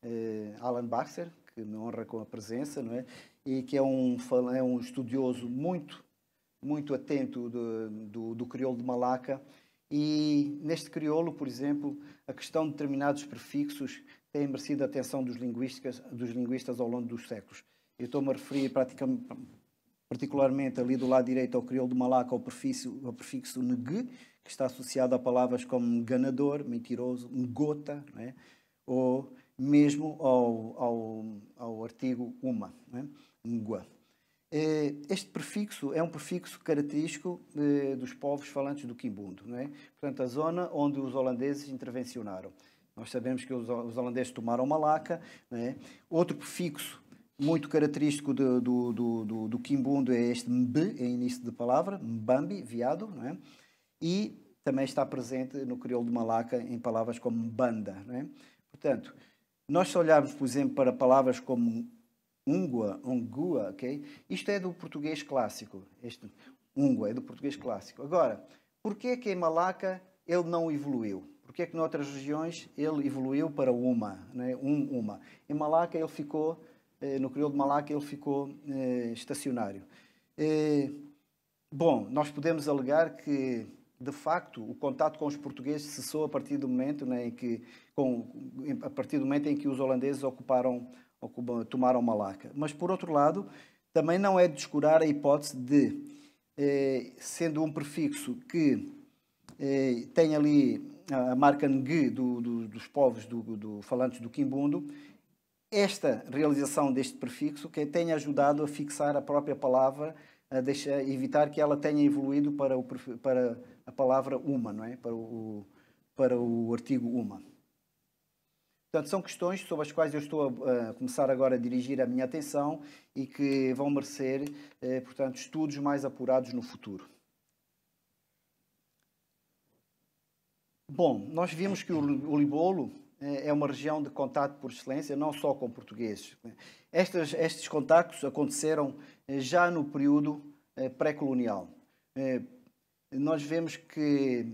eh, Alan Baxter, que me honra com a presença, não é? E que é um, é um estudioso muito, muito atento do, do, do crioulo de Malaca. E neste crioulo, por exemplo, a questão de determinados prefixos tem merecido a atenção dos linguistas, dos linguistas ao longo dos séculos. Eu estou-me a referir particularmente ali do lado direito ao crioulo de Malaca, ao prefixo, ao prefixo neg, que está associado a palavras como ganador, mentiroso, gota, é? ou mesmo ao, ao, ao artigo uma, né? Este prefixo é um prefixo característico eh, dos povos falantes do Quimbundo, é? portanto, a zona onde os holandeses intervencionaram. Nós sabemos que os holandeses tomaram Malaca. laca. É? Outro prefixo muito característico do, do, do, do, do Quimbundo é este mb, é início de palavra, mbambi, viado. Não é? e também está presente no crioulo de Malaca em palavras como banda. É? Portanto, nós se olharmos, por exemplo, para palavras como ungua, ungua, ok? Isto é do português clássico. Este ungua é do português clássico. Agora, porquê é que em Malaca ele não evoluiu? Porquê é que noutras regiões ele evoluiu para uma, né? um, uma? Em Malaca ele ficou, eh, no crioulo de Malaca ele ficou eh, estacionário. Eh, bom, nós podemos alegar que de facto, o contato com os portugueses cessou a partir do momento né, em que com, a partir do momento em que os holandeses ocuparam, ocuparam, tomaram Malaca. Mas por outro lado, também não é descurar a hipótese de eh, sendo um prefixo que eh, tem ali a marca ng do, do, dos povos do, do, falantes do Quimbundo, esta realização deste prefixo que tem ajudado a fixar a própria palavra, a, deixar, evitar que ela tenha evoluído para o, para a palavra uma, não é? Para o, para o artigo uma. Portanto, são questões sobre as quais eu estou a, a, começar agora a dirigir a minha atenção e que vão merecer, eh, portanto, estudos mais apurados no futuro. Bom, nós vimos que o Libolo eh, é uma região de contato por excelência, não só com portugueses. Estas, estes contactos aconteceram eh, já no período eh, pré-colonial eh, nós vemos que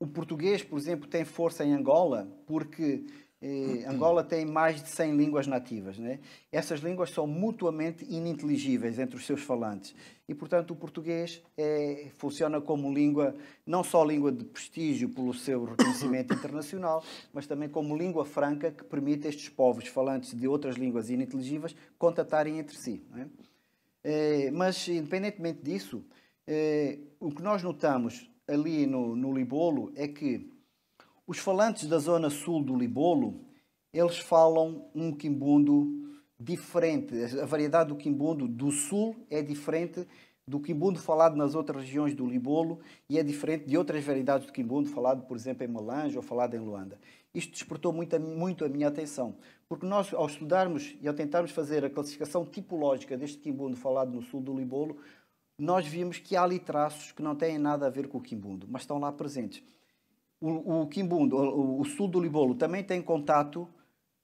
o português, por exemplo, tem força em Angola, porque eh, Angola tem mais de 100 línguas nativas. Né? Essas línguas são mutuamente ininteligíveis entre os seus falantes. E, portanto, o português é, funciona como língua, não só língua de prestígio pelo seu reconhecimento internacional, mas também como língua franca que permite a estes povos falantes de outras línguas ininteligíveis contatarem entre si. Né? Eh, mas, independentemente disso, eh, o que nós notamos ali no, no Libolo é que os falantes da zona sul do Libolo, eles falam um quimbundo diferente. A variedade do quimbundo do sul é diferente do quimbundo falado nas outras regiões do Libolo e é diferente de outras variedades do quimbundo falado, por exemplo, em Malange ou falado em Luanda. Isto despertou muito, muito a minha atenção, porque nós, ao estudarmos e ao tentarmos fazer a classificação tipológica deste quimbundo falado no sul do Libolo, nós vimos que há ali traços que não têm nada a ver com o Quimbundo, mas estão lá presentes. O, o Quimbundo, o, o, sul do Libolo, também tem contato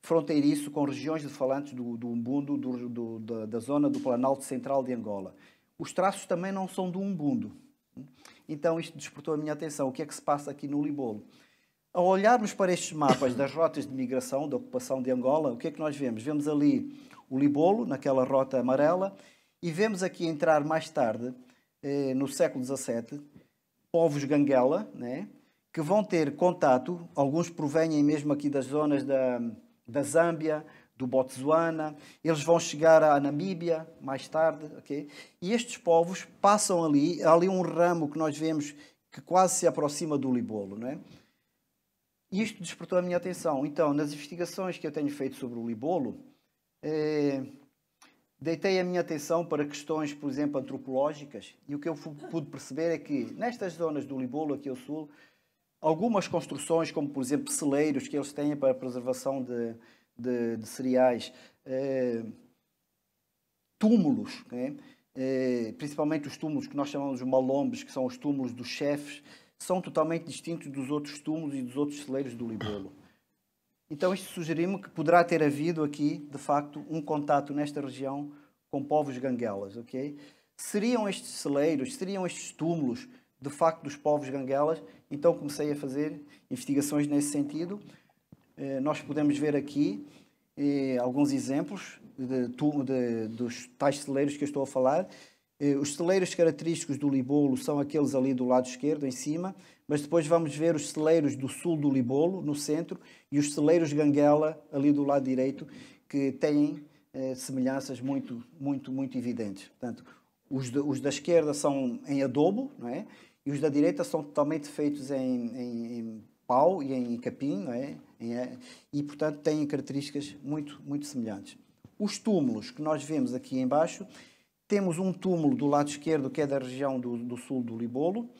fronteiriço com regiões de falantes do, do Umbundo, do, do, da, da, zona do Planalto Central de Angola. Os traços também não são do Umbundo. Então isto despertou a minha atenção. O que é que se passa aqui no Libolo? Ao olharmos para estes mapas das rotas de migração, da ocupação de Angola, o que é que nós vemos? Vemos ali o Libolo, naquela rota amarela, e vemos aqui entrar mais tarde, eh, no século XVII, povos ganguela, né? que vão ter contato, alguns provêm mesmo aqui das zonas da, da Zâmbia, do Botsuana, eles vão chegar à Namíbia mais tarde, ok? E estes povos passam ali, há ali um ramo que nós vemos que quase se aproxima do Libolo, não é? E isto despertou a minha atenção. Então, nas investigações que eu tenho feito sobre o Libolo, eh, Deitei a minha atenção para questões, por exemplo, antropológicas, e o que eu pude perceber é que nestas zonas do Libolo, aqui ao sul, algumas construções, como por exemplo celeiros que eles têm para a preservação de, de, de cereais, eh, túmulos, né? eh, principalmente os túmulos que nós chamamos de malombes, que são os túmulos dos chefes, são totalmente distintos dos outros túmulos e dos outros celeiros do Libolo. Então, isto sugerimos que poderá ter havido aqui, de facto, um contato nesta região com povos ganguelas, ok? Seriam estes celeiros, seriam estes túmulos, de facto, dos povos ganguelas? Então, comecei a fazer investigações nesse sentido. Eh, nós podemos ver aqui eh, alguns exemplos de, de, de, dos tais celeiros que eu estou a falar. Eh, os celeiros característicos do Libolo são aqueles ali do lado esquerdo, em cima, mas depois vamos ver os celeiros do sul do Libolo, no centro, e os celeiros Ganguela, ali do lado direito, que têm eh, semelhanças muito, muito, muito evidentes. Portanto, os, de, os da esquerda são em adobo, não é? e os da direita são totalmente feitos em, em, em pau e em capim, não é? Eh, e portanto têm características muito, muito semelhantes. Os túmulos que nós vemos aqui embaixo, temos um túmulo do lado esquerdo que é da região do, do sul do Libolo,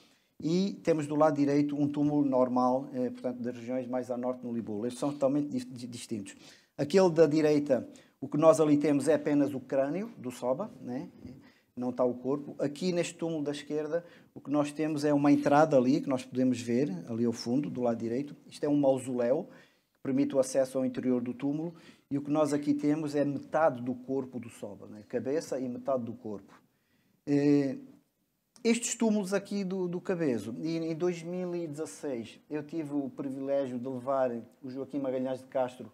e temos do lado direito um túmulo normal, eh, portanto, das regiões mais a norte no Libulo. Eles são totalmente distintos. Aquele da direita, o que nós ali temos é apenas o crânio do Soba, né? não está o corpo. Aqui neste túmulo da esquerda, o que nós temos é uma entrada ali, que nós podemos ver, ali ao fundo, do lado direito. Isto é um mausoléu, que permite o acesso ao interior do túmulo. E o que nós aqui temos é metade do corpo do Soba, né? cabeça e metade do corpo. Eh, estes túmulos aqui do, do Cabezo, e em 2016 eu tive o privilégio de levar o Joaquim Magalhães de Castro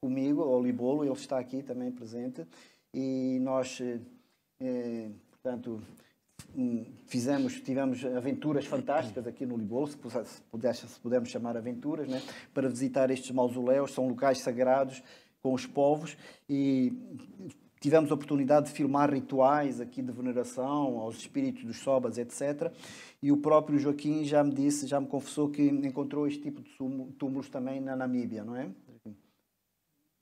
comigo, ao Libolo, ele está aqui também presente, e nós, eh, portanto, hum, fizemos, tivemos aventuras fantásticas aqui no Libolo, se, pudesse, se pudermos chamar aventuras, né, para visitar estes mausoléus, são locais sagrados com os povos, e tivemos a oportunidade de filmar rituais aqui de veneração aos espíritos dos sobas, etc. E o próprio Joaquim já me disse, já me confessou que encontrou este tipo de túmulos também na Namíbia, não é?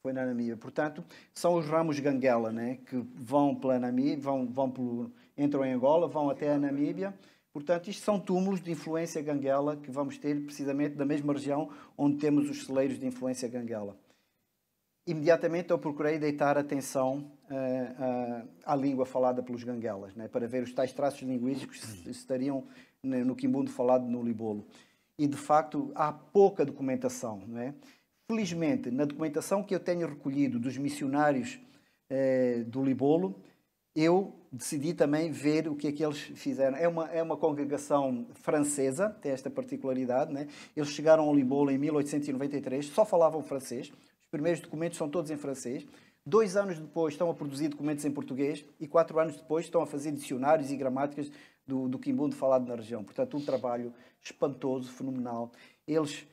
Foi na Namíbia. Portanto, são os ramos Ganguela, né? Que vão pela Namíbia, vão, vão pelo, entram em Angola, vão até a Namíbia. Portanto, isto são túmulos de influência ganguela que vamos ter precisamente da mesma região onde temos os celeiros de influência ganguela imediatamente eu procurei deitar atenção uh, uh, à língua falada pelos ganguelas, né, para ver os tais traços linguísticos que estariam né, no quimbundo falado no libolo. E, de facto, há pouca documentação. É? Felizmente, na documentação que eu tenho recolhido dos missionários uh, do libolo, eu decidi também ver o que é que eles fizeram. É uma, é uma congregação francesa, tem esta particularidade. Né? Eles chegaram ao Libolo em 1893, só falavam francês, primeiros documentos são todos em francês. Dois anos depois estão a produzir documentos em português e quatro anos depois estão a fazer dicionários e gramáticas do, do quimbundo falado na região. Portanto, um trabalho espantoso, fenomenal. Eles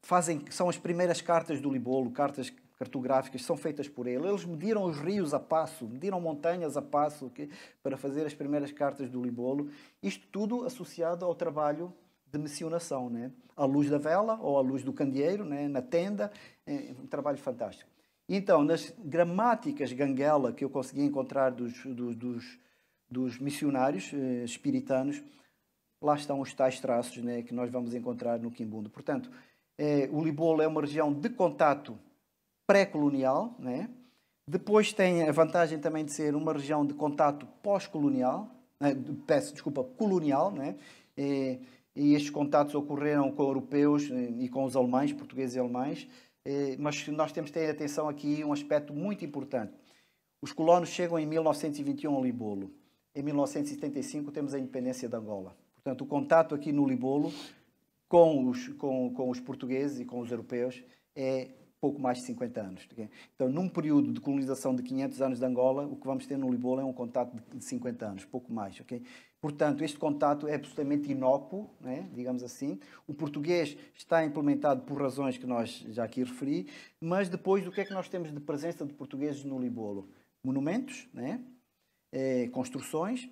fazem, são as primeiras cartas do Libolo, cartas cartográficas, são feitas por ele. Eles mediram os rios a passo, mediram montanhas a passo okay, para fazer as primeiras cartas do Libolo. Isto tudo associado ao trabalho de missionação, né? à luz da vela ou à luz do candeeiro, né? na tenda, é um trabalho fantástico. Então, nas gramáticas ganguela que eu consegui encontrar dos, dos, dos, dos missionários eh, espiritanos, lá estão os tais traços né, que nós vamos encontrar no Quimbundo. Portanto, eh, o Libolo é uma região de contato pré-colonial, né? depois tem a vantagem também de ser uma região de contato pós-colonial, né? peço desculpa, colonial, né? Eh, e estes contatos ocorreram com europeus eh, e com os alemães, portugueses e alemães, eh, mas nós temos que ter atenção aqui um aspecto muito importante. Os colonos chegam em 1921 a Libolo. Em 1975 temos a independência de Angola. Portanto, o contato aqui no Libolo com os, com, com os portugueses e com os europeus é pouco mais de 50 anos. Então, num período de colonização de 500 anos de Angola, o que vamos ter no Libola é um contato de 50 anos, pouco mais. Okay? Portanto, este contato é absolutamente inócuo, né? digamos assim. O português está implementado por razões que nós já aqui referi, mas depois o que é que nós temos de presença de portugueses no Libolo? Monumentos, né? é, construções,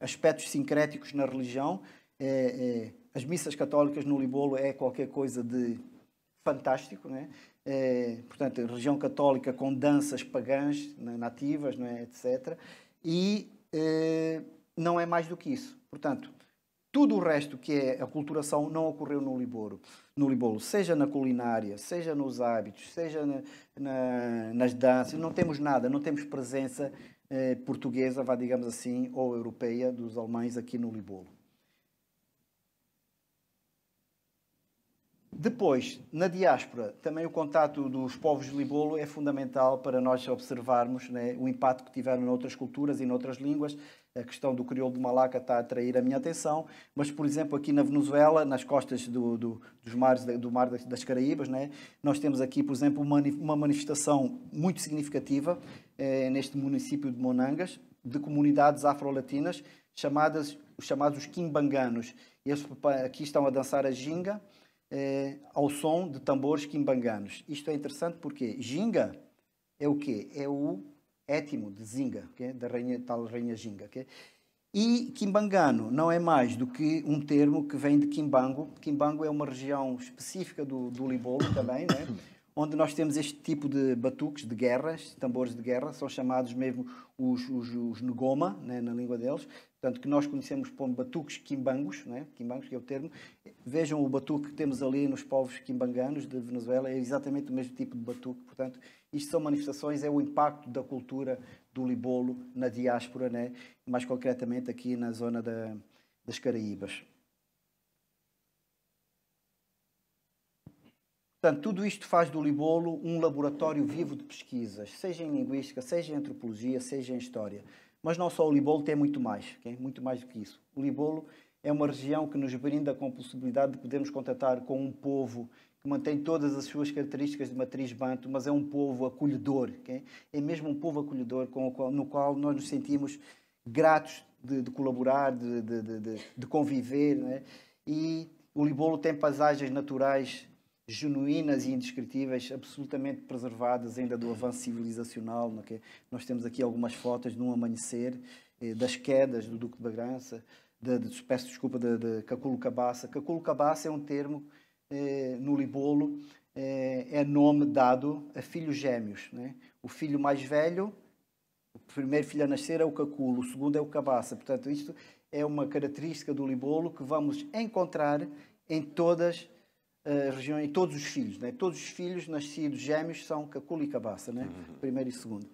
aspectos sincréticos na religião. É, é, as missas católicas no Libolo é qualquer coisa de fantástico, né? é, portanto, religião católica com danças pagãs né, nativas, não é, etc. E é, não é mais do que isso. Portanto, tudo o resto que é a culturação não ocorreu no Liboro, no Libolo, seja na culinária, seja nos hábitos, seja na, na, nas danças, não temos nada, não temos presença eh, portuguesa, vá digamos assim, ou europeia dos alemães aqui no Libolo. Depois, na diáspora, também o contato dos povos de Libolo é fundamental para nós observarmos né, o impacto que tiveram noutras culturas e noutras línguas. A questão do crioulo de Malaca está a atrair a minha atenção, mas, por exemplo, aqui na Venezuela, nas costas do, do dos mares, do Mar das Caraíbas, né, nós temos aqui, por exemplo, uma, uma manifestação muito significativa eh, neste município de Monangas, de comunidades afro-latinas, chamadas, chamados quimbanganos. Eles aqui estão a dançar a jinga, eh, ao som de tambores quimbanganos. Isto é interessante porque ginga é o quê? É o étimo de zinga, okay? da rainha, tal rainha ginga. Okay? E quimbangano não é mais do que um termo que vem de Quimbango. Quimbango é uma região específica do, do Libolo também, né? onde nós temos este tipo de batuques de guerras, tambores de guerra, são chamados mesmo os, os, os negoma, né, na língua deles, portanto, que nós conhecemos como batuques quimbangos, né, quimbangos que é o termo. Vejam o batuque que temos ali nos povos quimbanganos de Venezuela, é exatamente o mesmo tipo de batuque, portanto, isto são manifestações, é o impacto da cultura do libolo na diáspora, né, mais concretamente aqui na zona da, das Caraíbas. Portanto, tudo isto faz do Libolo um laboratório vivo de pesquisas, seja em linguística, seja em antropologia, seja em história. Mas não só o Libolo tem muito mais, okay? muito mais do que isso. O Libolo é uma região que nos brinda com a possibilidade de podermos contatar com um povo que mantém todas as suas características de matriz banto, mas é um povo acolhedor, okay? é mesmo um povo acolhedor qual, no qual nós nos sentimos gratos de, de colaborar, de, de, de conviver. Né? E o Libolo tem paisagens naturais genuínas e indescritíveis, absolutamente preservadas ainda do avanço civilizacional. É nós temos aqui algumas fotos de um amanhecer eh, das quedas do Duque de Bagrança, de, de, peço desculpa, de, de Caculo Cabaça. Caculo Cabaça é um termo eh, no Libolo, eh, é nome dado a filhos gêmeos. Né? O filho mais velho, o primeiro filho a nascer é o Caculo, o segundo é o Cabaça. Portanto, isto é uma característica do Libolo que vamos encontrar em todas as eh, região e todos os filhos, né? Todos os filhos nascidos gêmeos são Kakula e Cabaça, né? Uhum. Primeiro e segundo.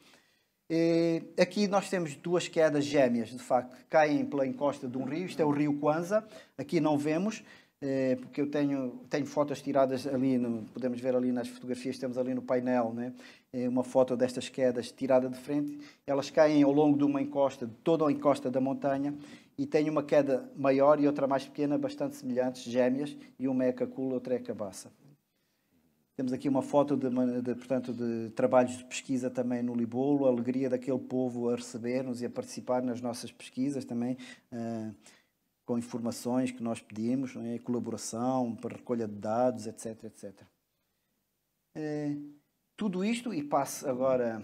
E aqui nós temos duas quedas gêmeas, de facto, que caem pela encosta de um rio. Isto é o rio Kwanza, aqui não vemos, eh, porque eu tenho, tenho fotos tiradas ali, no, podemos ver ali nas fotografias, temos ali no painel né? É uma foto destas quedas tirada de frente. Elas caem ao longo de uma encosta, de toda a encosta da montanha, e tem uma queda maior e outra mais pequena, bastante semelhantes, gêmeas, e uma é cacula, outra é cabaça. Temos aqui uma foto de, de, portanto, de trabalhos de pesquisa também no Libolo, a alegria daquele povo a receber-nos e a participar nas nossas pesquisas também, uh, com informações que nós pedimos, é? colaboração para recolha de dados, etc. etc. Uh, tudo isto, e passo agora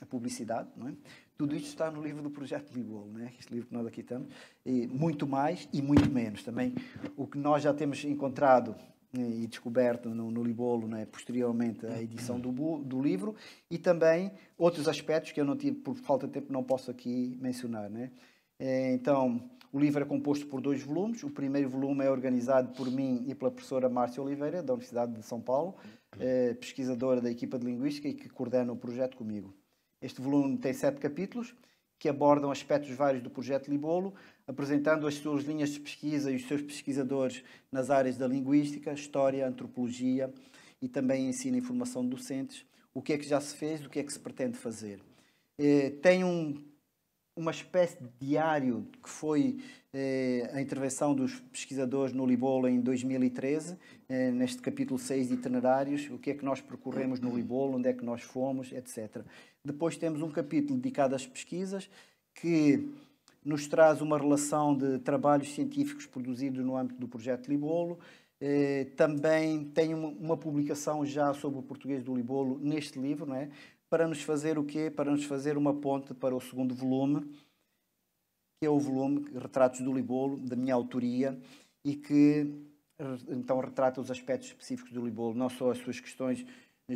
a publicidade, não é? Tudo isto está no livro do Projeto Libol, né? este livro que nós aqui estamos, e muito mais e muito menos também. O que nós já temos encontrado né, e descoberto no, no Libolo, né, posteriormente à edição do, do, livro, e também outros aspectos que eu não tive, por falta de tempo, não posso aqui mencionar. Né? É, então, o livro é composto por dois volumes. O primeiro volume é organizado por mim e pela professora Márcia Oliveira, da Universidade de São Paulo, é, pesquisadora da equipa de Linguística e que coordena o projeto comigo. Este volume tem sete capítulos que abordam aspectos vários do projeto Libolo, apresentando as suas linhas de pesquisa e os seus pesquisadores nas áreas da linguística, história, antropologia e também ensino e formação de docentes, o que é que já se fez, o que é que se pretende fazer. Eh, tem um, uma espécie de diário que foi eh, a intervenção dos pesquisadores no Libolo em 2013, eh, neste capítulo 6 de itinerários, o que é que nós percorremos no Libolo, onde é que nós fomos, etc. Depois temos um capítulo dedicado às pesquisas, que nos traz uma relação de trabalhos científicos produzidos no âmbito do projeto Libolo. Eh, também tem uma, uma, publicação já sobre o português do Libolo neste livro, não é? para nos fazer o quê? Para nos fazer uma ponte para o segundo volume, que é o volume Retratos do Libolo, da minha autoria, e que então retrata os aspectos específicos do Libolo, não só as suas questões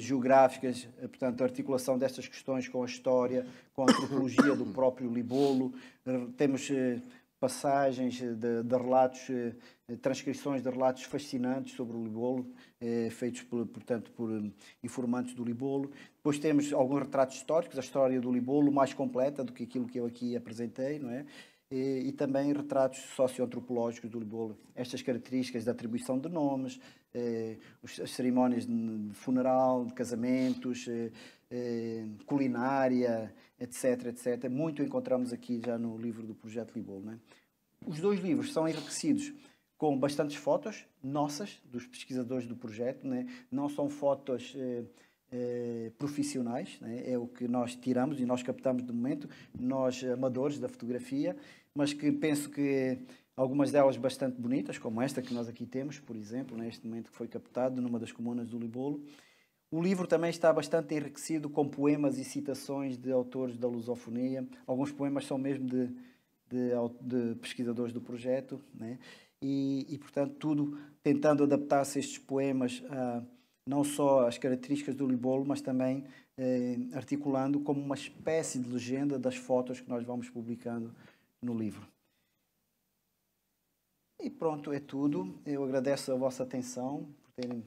geográficas, eh, portanto, a articulação destas questões com a história, com a antropologia do próprio Libolo. Eh, temos eh, passagens de, de, relatos, transcrições de relatos fascinantes sobre o Libolo, feitos, por, portanto, por informantes do Libolo. Depois temos alguns retratos históricos, a história do Libolo mais completa do que aquilo que eu aqui apresentei, não é? e, e também retratos socioantropológicos do Libolo. Estas características da atribuição de nomes, eh, as cerimónias de funeral, de casamentos, eh, eh, culinária, etc, etc. Muito encontramos aqui já no livro do Projeto Libolo. É? Os dois livros são enriquecidos com bastantes fotos nossas, dos pesquisadores do projeto. não é? são fotos eh, eh, profissionais, né? é o que nós tiramos e nós captamos do momento, nós amadores da fotografia, mas que penso que algumas delas bastante bonitas, como esta que nós aqui temos, por exemplo, neste né? momento que foi captado numa das comunas do Libolo. O livro também está bastante enriquecido com poemas e citações de autores da lusofonia. Alguns poemas são mesmo de, de, de pesquisadores do projeto, né? e, e, portanto, tudo tentando adaptar-se estes poemas a ah, não só as características do libolo, mas também eh, articulando como uma espécie de legenda das fotos que nós vamos publicando no livro. E pronto, é tudo. Eu agradeço a vossa atenção por terem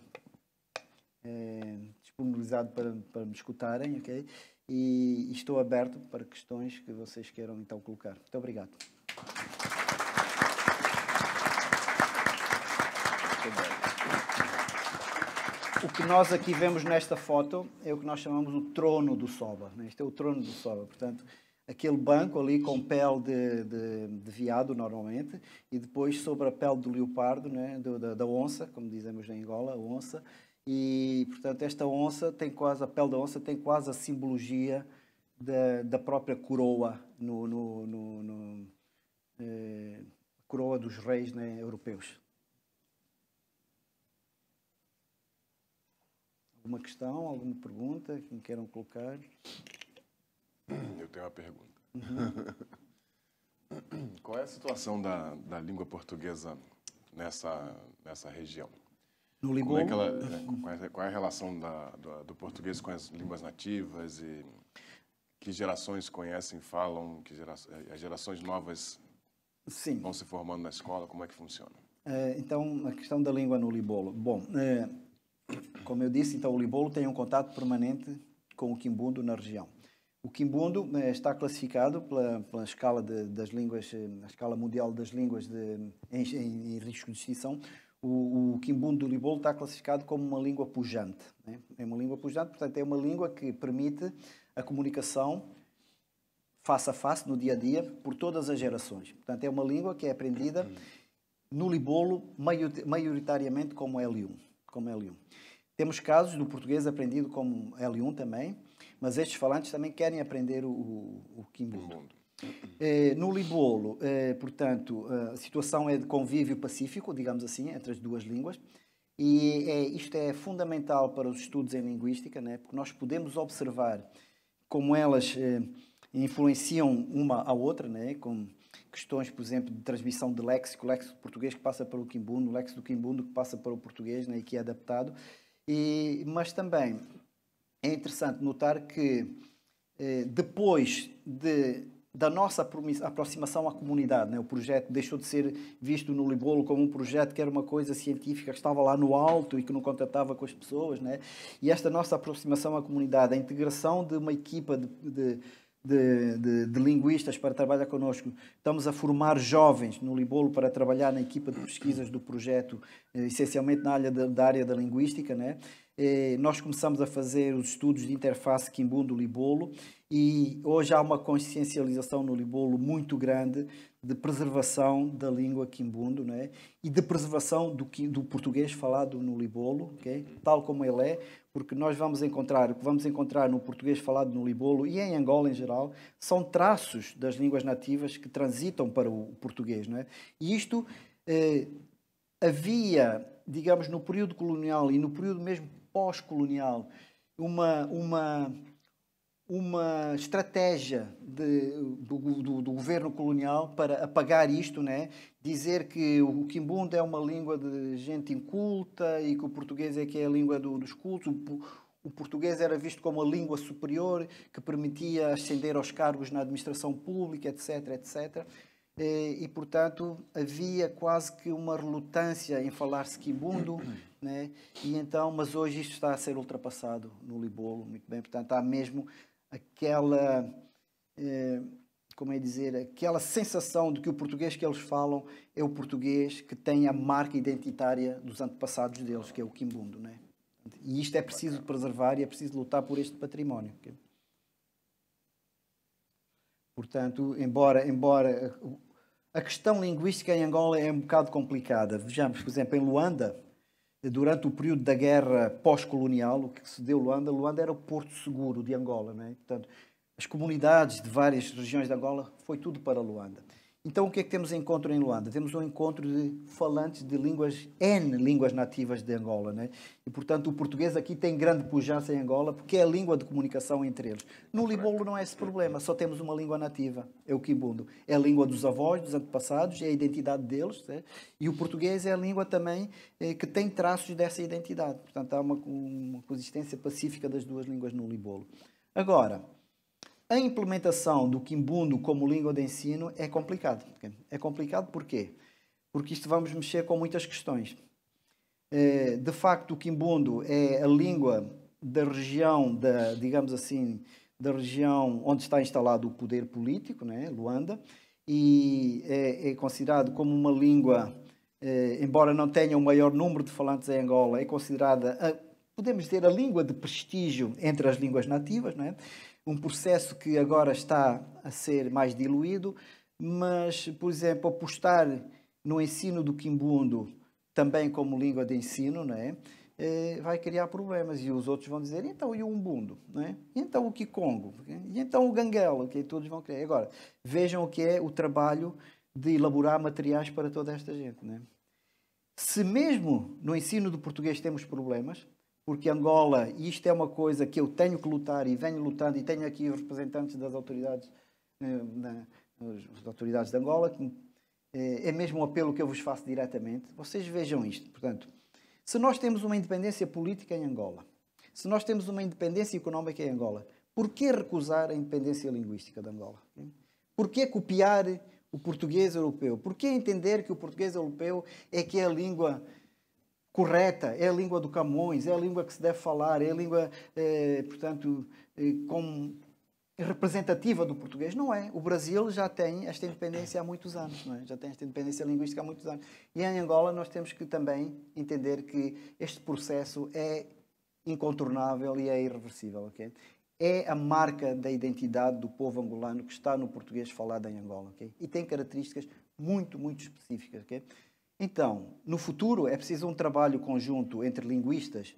eh, disponibilizado para, para me escutarem, ok? E, e estou aberto para questões que vocês queiram então colocar. Muito obrigado. Muito obrigado. O que nós aqui vemos nesta foto é o que nós chamamos o trono do Soba. Né? Este é o trono do Soba, portanto, aquele banco ali com pele de, de, de veado, normalmente, e depois sobre a pele do leopardo, né? Do, da, da, onça, como dizemos na Angola, a onça, e, portanto, esta onça tem quase, a pele da onça tem quase a simbologia da, da própria coroa no, no, no, no eh, coroa dos reis né, europeus. Alguma questão, alguma pergunta que me queiram colocar? Eu tenho uma pergunta. Uhum. Qual é a situação da, da língua portuguesa nessa, nessa região? No é Ligou? É, é qual é a relação da, do, do português com as línguas nativas e que gerações conhecem, falam, que gera, é, as gerações novas Sim. vão se formando na escola, como é que funciona? então, a questão da língua no Libolo. Bom, como eu disse, então o Libolo tem um contato permanente com o Quimbundo na região. O Quimbundo eh, está classificado pela, pela escala de, das línguas, eh, a escala mundial das línguas de, em, em, em, risco de extinção. O, o Quimbundo do Libolo está classificado como uma língua pujante. Né? É uma língua pujante, portanto, é uma língua que permite a comunicação face a face, no dia a dia, por todas as gerações. Portanto, é uma língua que é aprendida no Libolo, maioritariamente como L1 como L1. Temos casos do português aprendido como L1 também, mas estes falantes também querem aprender o, o quimbundo. Eh, no Libolo, eh, portanto, eh, a situação é de convívio pacífico, digamos assim, entre as duas línguas, e é, isto é fundamental para os estudos em linguística, né? porque nós podemos observar como elas influenciam uma à outra, né? como questões, por exemplo, de transmissão de léxico, léxico português que passa para o quimbundo, léxico do quimbundo que passa para o português né, e que é adaptado. E, mas também é interessante notar que eh, depois de, da nossa aproximação à comunidade, né, o projeto deixou de ser visto no Libolo como um projeto que era uma coisa científica que estava lá no alto e que não contactava com as pessoas, né, e esta nossa aproximação à comunidade, a integração de uma equipa de, de de, de, de, linguistas para trabalhar connosco. Estamos a formar jovens no Libolo para trabalhar na equipa de pesquisas do projeto, eh, essencialmente na área da, da área da linguística. Né? E eh, nós começamos a fazer os estudos de interface Quimbundo-Libolo e hoje há uma consciencialização no Libolo muito grande de preservação da língua quimbundo não é? e de preservação do, do português falado no Libolo, okay? tal como ele é, porque nós vamos encontrar, o que vamos encontrar no português falado no Libolo e em Angola em geral, são traços das línguas nativas que transitam para o português. Não é? E isto eh, havia, digamos, no período colonial e no período mesmo pós-colonial, uma, uma uma estratégia de, do, do, do, governo colonial para apagar isto, né? dizer que o quimbundo é uma língua de gente inculta e que o português é que é a língua do, dos cultos. O, o, português era visto como a língua superior que permitia ascender aos cargos na administração pública, etc, etc. E, e portanto, havia quase que uma relutância em falar-se quimbundo. né? E então, mas hoje isto está a ser ultrapassado no Libolo, muito bem. Portanto, há mesmo aquela, eh, como é dizer, aquela sensação de que o português que eles falam é o português que tem a marca identitária dos antepassados deles, que é o quimbundo, né? E isto é preciso preservar e é preciso lutar por este património. Portanto, embora, embora eh, a questão linguística em Angola é um bocado complicada. Vejamos, por exemplo, em Luanda, durante o período da guerra pós-colonial, o que se deu Luanda, Luanda era o porto seguro de Angola, é? Portanto, as comunidades de várias regiões de Angola foi tudo para Luanda. Então, o que é que temos encontro em Luanda? Temos um encontro de falantes de línguas, N línguas nativas de Angola. Né? E, portanto, o português aqui tem grande pujança em Angola, porque é a língua de comunicação entre eles. No Libolo não é esse problema, só temos uma língua nativa, é o Kibundo, É a língua dos avós, dos antepassados, é a identidade deles. Né? E o português é a língua também eh, que tem traços dessa identidade. Portanto, há uma, uma, consistência pacífica das duas línguas no Libolo. Agora, a implementação do Kimbundo como língua de ensino é complicado. É complicado porquê? Porque isto vamos mexer com muitas questões. Eh, de facto, o Kimbundo é a língua da região, da, digamos assim, da região onde está instalado o poder político, né, Luanda, e é, é considerado como uma língua, eh, embora não tenha o maior número de falantes em Angola, é considerada, a, podemos dizer, a língua de prestígio entre as línguas nativas, né? um processo que agora está a ser mais diluído, mas, por exemplo, apostar no ensino do quimbundo também como língua de ensino, não é? Eh, vai criar problemas e os outros vão dizer então e o umbundo, não é? E então o kikongo, e então o ganguelo, que todos vão querer. Agora vejam o que é o trabalho de elaborar materiais para toda esta gente, é? Se mesmo no ensino do português temos problemas, porque Angola, e isto é uma coisa que eu tenho que lutar e venho lutando, e tenho aqui os representantes das autoridades, na, eh, as autoridades de Angola, que eh, é mesmo um apelo que eu vos faço diretamente. Vocês vejam isto, portanto, se nós temos uma independência política em Angola, se nós temos uma independência económica em Angola, por que recusar a independência linguística de Angola? Por que copiar o português europeu? Por que entender que o português europeu é que é a língua correta, é a língua do Camões, é a língua que se deve falar, é a língua, eh, portanto, eh, com, representativa do português. Não é. O Brasil já tem esta independência há muitos anos, é? já tem esta independência linguística há muitos anos. E em Angola nós temos que também entender que este processo é incontornável e é irreversível. É a marca da identidade do povo angolano que está no português falado em Angola. E tem características muito, muito específicas. Então, no futuro é preciso um trabalho conjunto entre linguistas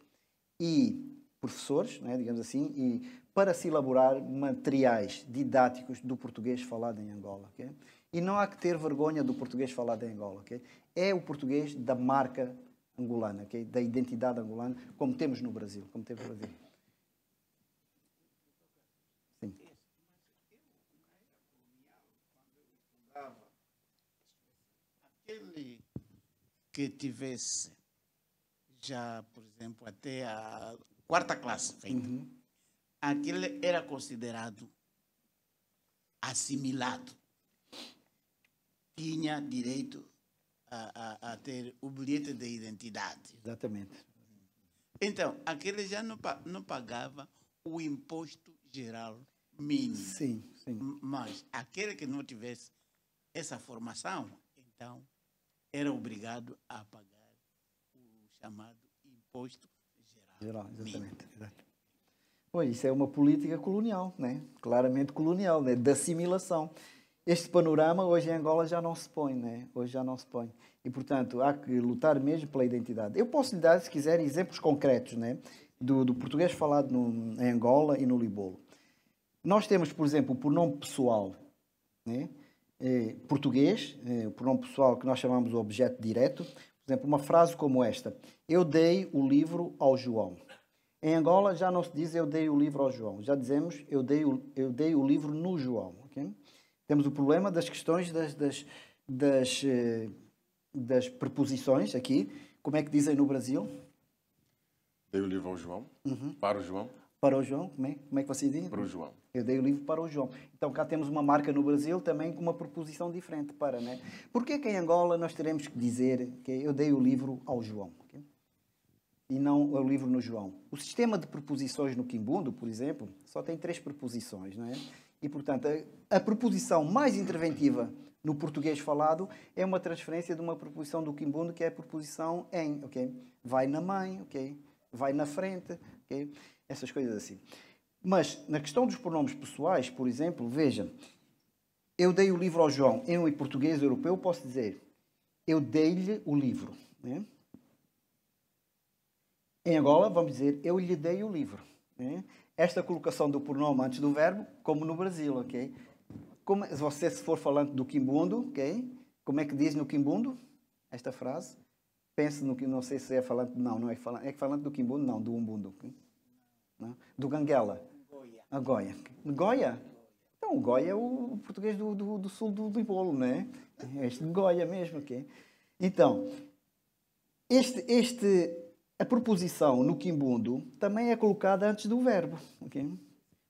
e professores, né, digamos assim, e para se elaborar materiais didáticos do português falado em Angola. Okay? E não há que ter vergonha do português falado em Angola. Okay? É o português da marca angolana, okay? da identidade angolana, como temos no Brasil, como temos no Brasil. que tivesse já, por exemplo, até a quarta classe feita, uhum. era considerado assimilado. Tinha direito a, a, a ter o bilhete de identidade. Exatamente. Então, aquele já não, não pagava o imposto geral mínimo. Sim, sim. Mas aquele que não tivesse essa formação, então era obrigado a pagar o chamado imposto geral. Geral, exatamente. Pois, Bom, isso é uma política colonial, né? claramente colonial, né? de assimilação. Este panorama hoje em Angola já não se põe, né? hoje já não se põe. E, portanto, há que lutar mesmo pela identidade. Eu posso lhe dar, se quiser, exemplos concretos né? do, do português falado no, em Angola e no Libolo. Nós temos, por exemplo, o pronome pessoal. Né? eh, português, eh, o pronome pessoal que nós chamamos o objeto direto. Por exemplo, uma frase como esta: Eu dei o livro ao João. Em Angola já não se diz eu dei o livro ao João, já dizemos eu dei o, eu dei o livro no João. Okay? Temos o problema das questões das, das, das, eh, das preposições aqui. Como é que dizem no Brasil? Dei o livro ao João, uhum. para o João. Para o João, como é, como é que você diz? Para o João. Eu dei o livro para o João. Então cá temos uma marca no Brasil também com uma proposição diferente para, né? Porque que em Angola nós teremos que dizer que eu dei o livro ao João? Okay? E não o livro no João. O sistema de preposições no Quimbundo, por exemplo, só tem três preposições, não é? E, portanto, a, a preposição mais interventiva no português falado é uma transferência de uma preposição do Quimbundo que é a preposição em, ok? Vai na mãe, ok? Vai na frente, ok? essas coisas assim. Mas na questão dos pronomes pessoais, por exemplo, veja, eu dei o livro ao João, eu em português europeu posso dizer, eu dei-lhe o livro. Né? Em Angola, vamos dizer, eu lhe dei o livro. Né? Esta colocação do pronome antes do verbo, como no Brasil, ok? Como, se você se for falando do quimbundo, ok? Como é que diz no quimbundo esta frase? Pense no que, não sei se é falando, não, não é falando, é falando do quimbundo, não, do umbundo. Okay? né? do Ganguela. Goia. A Goia. Goia? Não, Goia é o português do, do, do sul do, do não é? Né? É este Goia mesmo, ok? É. Então, este, este, a proposição no quimbundo também é colocada antes do verbo, ok?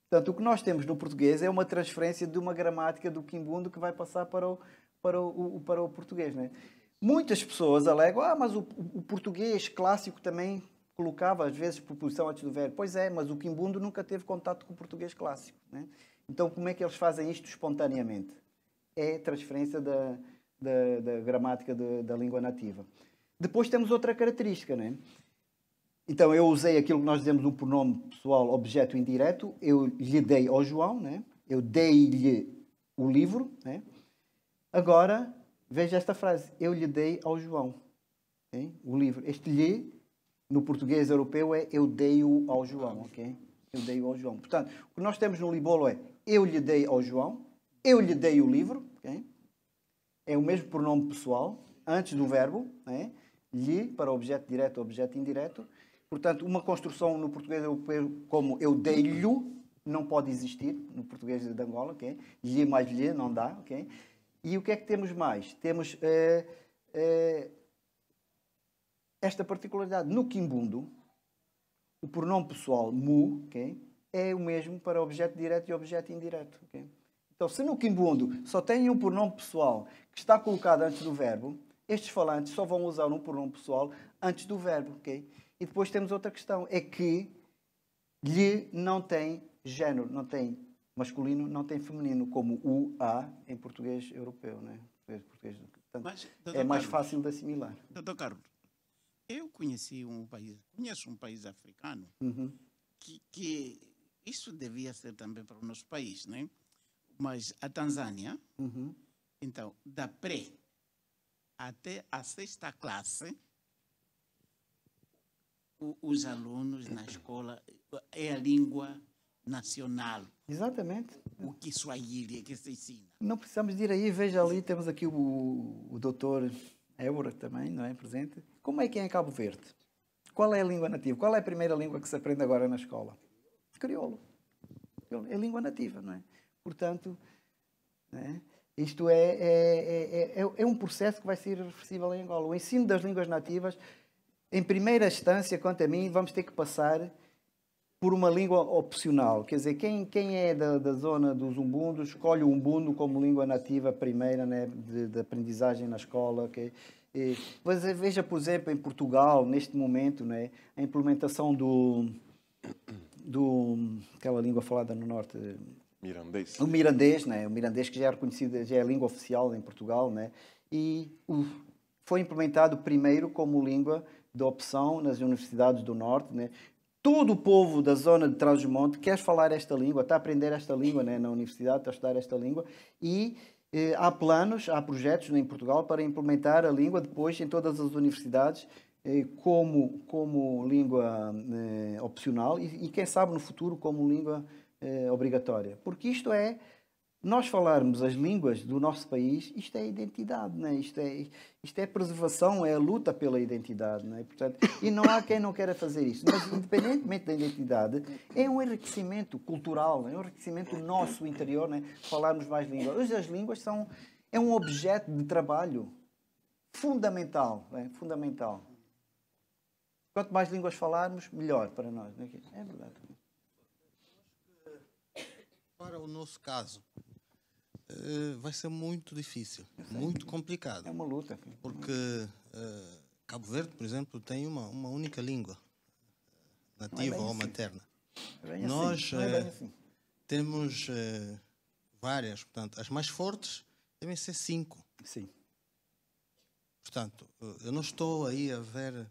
Portanto, o que nós temos no português é uma transferência de uma gramática do quimbundo que vai passar para o, para o para o português, não é? Muitas pessoas alegam, ah, mas o, o português clássico também colocava às vezes proposição antes do verbo. Pois é, mas o quimbundo nunca teve contato com o português clássico. Né? Então, como é que eles fazem isto espontaneamente? É transferência da, da, da gramática de, da língua nativa. Depois temos outra característica, né? Então, eu usei aquilo que nós dizemos um pronome pessoal, objeto indireto. Eu lhe dei ao João, né? Eu dei-lhe o livro, né? Agora, veja esta frase. Eu lhe dei ao João o livro. Este lhe no português europeu é eu dei-o ao João, ok? Eu dei-o ao João. Portanto, o que nós temos no Libolo é eu lhe dei ao João, eu lhe dei o livro, ok? É o mesmo pronome pessoal, antes do verbo, né? lhe para objeto direto ou objeto indireto. Portanto, uma construção no português europeu como eu dei-lhe não pode existir no português de Angola, ok? Lhe mais lhe não dá, ok? E o que é que temos mais? Temos... Uh, uh, esta particularidade. No quimbundo, o pronome pessoal mu okay, é o mesmo para objeto direto e objeto indireto. Okay? Então, se no quimbundo só tem um pronome pessoal que está colocado antes do verbo, estes falantes só vão usar um pronome pessoal antes do verbo. Okay? E depois temos outra questão, é que lhe não tem género, não tem masculino, não tem feminino, como o A em português europeu. Né? Português, português, portanto, Mas, é mais Carlos, fácil de assimilar. Doutor Carlos, eu conheci um país, conheço um país africano uhum. que, que, isso devia ser também para o nosso país, né? Mas a Tanzânia, uhum. então, da pré até a sexta classe, o, os alunos na escola é a língua nacional. Exatamente. O que Swahili é que se ensina. Não precisamos de ir aí, veja ali, temos aqui o, o doutor Évora também, não é? Presente. Como é que é em Cabo Verde? Qual é a língua nativa? Qual é a primeira língua que se aprende agora na escola? Crioulo. É língua nativa, não é? Portanto, né? isto é, é, é, é, um processo que vai ser irreversível em Angola. O ensino das línguas nativas, em primeira instância, quanto a mim, vamos ter que passar por uma língua opcional. Quer dizer, quem, quem é da, da zona dos umbundos escolhe o Umbundo como língua nativa primeira né, de, de aprendizagem na escola. Você eh, veja, por exemplo, em Portugal, neste momento, né, a implementação do, do. aquela língua falada no Norte. Eh, mirandês. O mirandês, né? O mirandês que já é reconhecido, já é a língua oficial em Portugal, né? E foi implementado primeiro como língua de opção nas universidades do Norte, né? Todo o povo da zona de Trás-os-Montes quer falar esta língua, está a aprender esta língua né, na universidade, está a estudar esta língua e eh, há planos, há projetos em Portugal para implementar a língua depois em todas as universidades eh, como, como língua eh, opcional e, e, quem sabe, no futuro, como língua obrigatória. Porque isto é nós falarmos as línguas do nosso país, isto é identidade, né? isto, é, isto é preservação, é a luta pela identidade. Né? Portanto, e não há quem não queira fazer isso. Mas, independentemente da identidade, é um enriquecimento cultural, é um enriquecimento nosso interior, né? falarmos mais línguas. Hoje as línguas são é um objeto de trabalho fundamental. Né? fundamental. Quanto mais línguas falarmos, melhor para nós. Né? É verdade. Para o nosso caso, eh, vai ser muito difícil, muito complicado. É uma luta. Porque uh, Cabo Verde, por exemplo, tem uma, uma única língua, eh, é nativa é ou assim. materna. É assim, Nós assim. é assim. temos várias, portanto, as mais fortes devem ser cinco. Sim. Portanto, eu não estou aí a ver